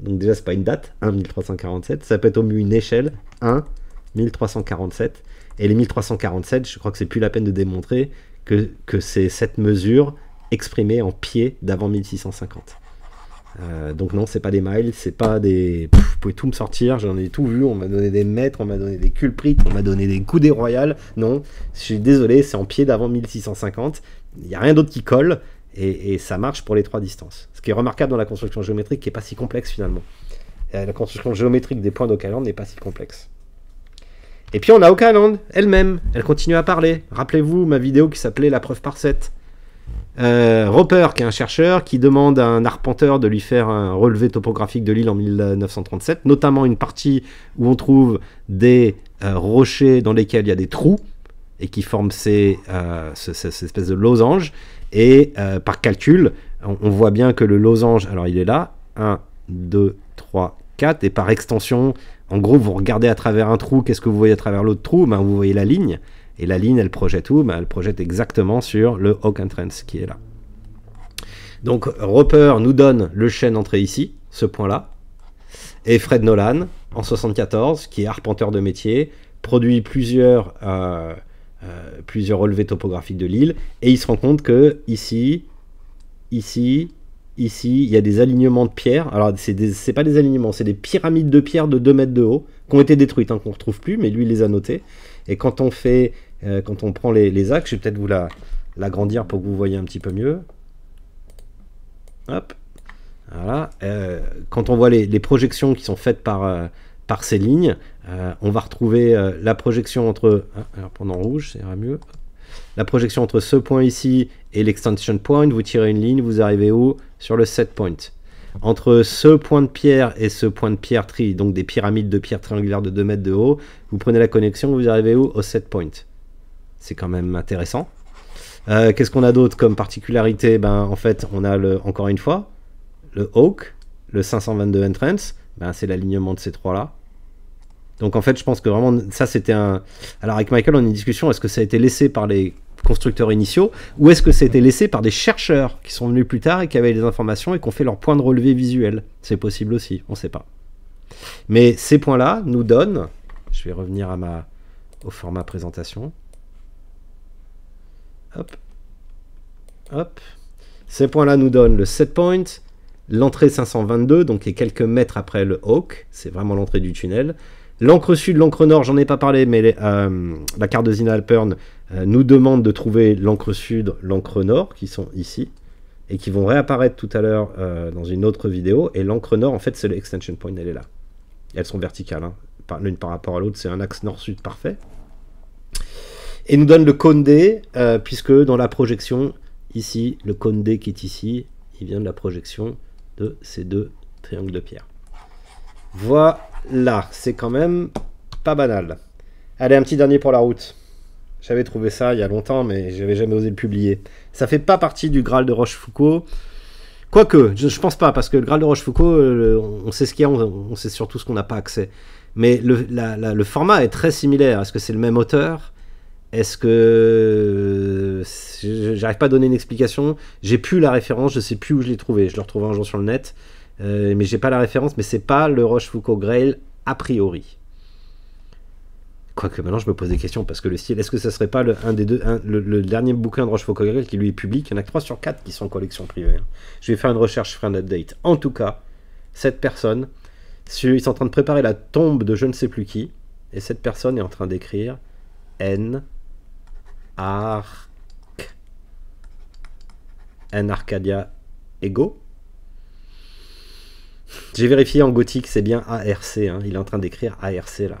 A: Donc déjà, c'est pas une date, 1 1347. Ça peut être au mieux une échelle, 1 1347. Et les 1347, je crois que c'est plus la peine de démontrer que, que c'est cette mesure exprimée en pied d'avant 1650. Euh, donc non, c'est pas des miles, c'est pas des. vous pouvez tout me sortir, j'en ai tout vu. On m'a donné des mètres, on m'a donné des culprites, on m'a donné des coups des royales. Non, je suis désolé, c'est en pied d'avant 1650. Il n'y a rien d'autre qui colle et, ça marche pour les trois distances. Ce qui est remarquable dans la construction géométrique, qui est pas si complexe finalement. Euh, la construction géométrique des points d'Okaland n'est pas si complexe. Et puis on a Okaland elle-même, elle continue à parler. Rappelez-vous ma vidéo qui s'appelait La preuve par 7. Euh, Roper, qui est un chercheur, qui demande à un arpenteur de lui faire un relevé topographique de l'île en 1937, notamment une partie où on trouve des euh, rochers dans lesquels il y a des trous et qui forment ces, euh, espèces de losanges, Et par calcul, on, voit bien que le losange, alors il est là, 1, 2, 3, 4, et par extension, en gros, vous regardez à travers un trou, qu'est-ce que vous voyez à travers l'autre trou ben, Vous voyez la ligne. Et la ligne, elle projette où ben, Elle projette exactement sur le Hawk Entrance qui est là. Donc Roper nous donne le chêne entrée ici, ce point-là. Et Fred Nolan, en 74, qui est arpenteur de métier, produit plusieurs, euh, euh, plusieurs relevés topographiques de l'île. Et il se rend compte que ici, ici, ici, il y a des alignements de pierres. Alors, ce c'est pas des alignements, c'est des pyramides de pierres de 2 mètres de haut qui ont été détruites, hein, qu'on ne retrouve plus, mais lui, il les a notées. Et quand on fait euh, quand on prend les, axes, je vais peut-être vous l'agrandir la pour que vous voyez un petit peu mieux. Hop. Voilà. Euh, quand on voit les, projections qui sont faites par, euh, par ces lignes, on va retrouver la projection entre... Hein, alors pendant rouge, ça ira mieux. La projection entre ce point ici et l'extension point, vous tirez une ligne, vous arrivez où Sur le set point entre ce point de pierre et ce point de pierre tri, donc des pyramides de pierre triangulaires de 2 mètres de haut, vous prenez la connexion, vous arrivez où Au set point. C'est quand même intéressant. Euh, qu'est-ce qu'on a d'autre comme particularité ben, En fait, on a le, encore une fois le Hawk, le 522 Entrance. Ben, c'est l'alignement de ces trois-là. Donc en fait, je pense que vraiment, ça c'était un. Alors avec Michael, on a une discussion est-ce que ça a été laissé par les constructeurs initiaux ou est-ce que ça a été laissé par des chercheurs qui sont venus plus tard et qui avaient des informations et qui ont fait leur point de relevé visuel C'est possible aussi, on ne sait pas. Mais ces points-là nous donnent. Je vais revenir à ma... au format présentation. Hop. Hop. Ces points-là nous donnent le set point, l'entrée 522, donc est quelques mètres après le Hawk, c'est vraiment l'entrée du tunnel. L'encre sud, l'encre nord, j'en ai pas parlé, mais euh, la carte de Zinalpern euh, nous demande de trouver l'encre sud, l'encre nord, qui sont ici, et qui vont réapparaître tout à l'heure euh, dans une autre vidéo. Et l'encre nord, en fait, c'est l'extension point, elle est là. elles sont verticales, hein. l'une par rapport à l'autre, c'est un axe nord-sud parfait et nous donne le Condé, D, euh, puisque dans la projection, ici, le Condé qui est ici, il vient de la projection de ces deux triangles de pierre. Voilà, c'est quand même pas banal. Allez, un petit dernier pour la route. J'avais trouvé ça il y a longtemps, mais j'avais jamais osé le publier. Ça fait pas partie du Graal de Rochefoucauld. Quoique, je, je pense pas, parce que le Graal de Rochefoucauld, euh, on sait ce qu'il y a, on, sait surtout ce qu'on n'a pas accès. Mais le, le, format est très similaire. Est-ce que c'est le même auteur est-ce que j'arrive pas à donner une explication J'ai plus la référence, je sais plus où je l'ai trouvé. Je le retrouvé un jour sur le net, euh, mais j'ai pas la référence. Mais c'est pas le Rochefoucauld Grail a priori. Quoique maintenant je me pose des questions parce que le style, est-ce que ça serait pas le, des deux, le, dernier bouquin de Rochefoucauld Grail qui lui est public Il y en a 3 sur 4 qui sont en collection privée. Hein. Je vais faire une recherche, je ferai un update. En tout cas, cette personne, ils sont en train de préparer la tombe de je ne sais plus qui, et cette personne est en train d'écrire N Arc. N Arcadia Ego. J'ai vérifié en gothique, c'est bien ARC. Hein. Il est en train d'écrire ARC là.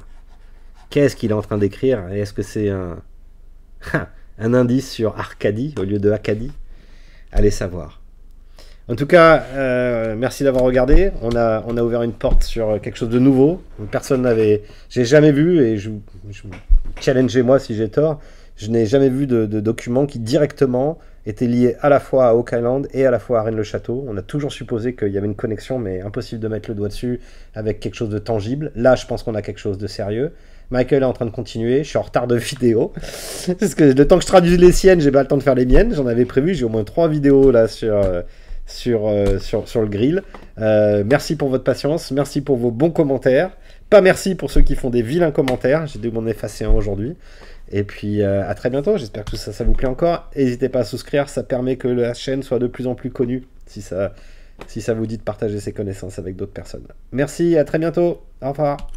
A: Qu'est-ce qu'il est en train d'écrire Est-ce que c'est un... [laughs] un indice sur Arcadie au lieu de Acadie Allez savoir. En tout cas, euh, merci d'avoir regardé. On a, on a ouvert une porte sur euh, quelque chose de nouveau. Personne n'avait. J'ai jamais vu et je, je challengez-moi si j'ai tort je n'ai jamais vu de, document qui directement était lié à la fois à Island et à la fois à Rennes-le-Château. On a toujours supposé qu'il y avait une connexion, mais impossible de mettre le doigt dessus avec quelque chose de tangible. Là, je pense qu'on a quelque chose de sérieux. Michael est en train de continuer, je suis en retard de vidéo. [laughs] Parce que le temps que je traduis les siennes, j'ai pas le temps de faire les miennes. J'en avais prévu, j'ai au moins trois vidéos là sur, euh, euh, sur, sur, le grill. Euh, merci pour votre patience, merci pour vos bons commentaires. Pas merci pour ceux qui font des vilains commentaires, j'ai dû m'en effacer un aujourd'hui. Et puis euh, à très bientôt, j'espère que ça, ça vous plaît encore. N'hésitez pas à souscrire, ça permet que la chaîne soit de plus en plus connue, si ça, si ça vous dit de partager ses connaissances avec d'autres personnes. Merci, à très bientôt, au revoir.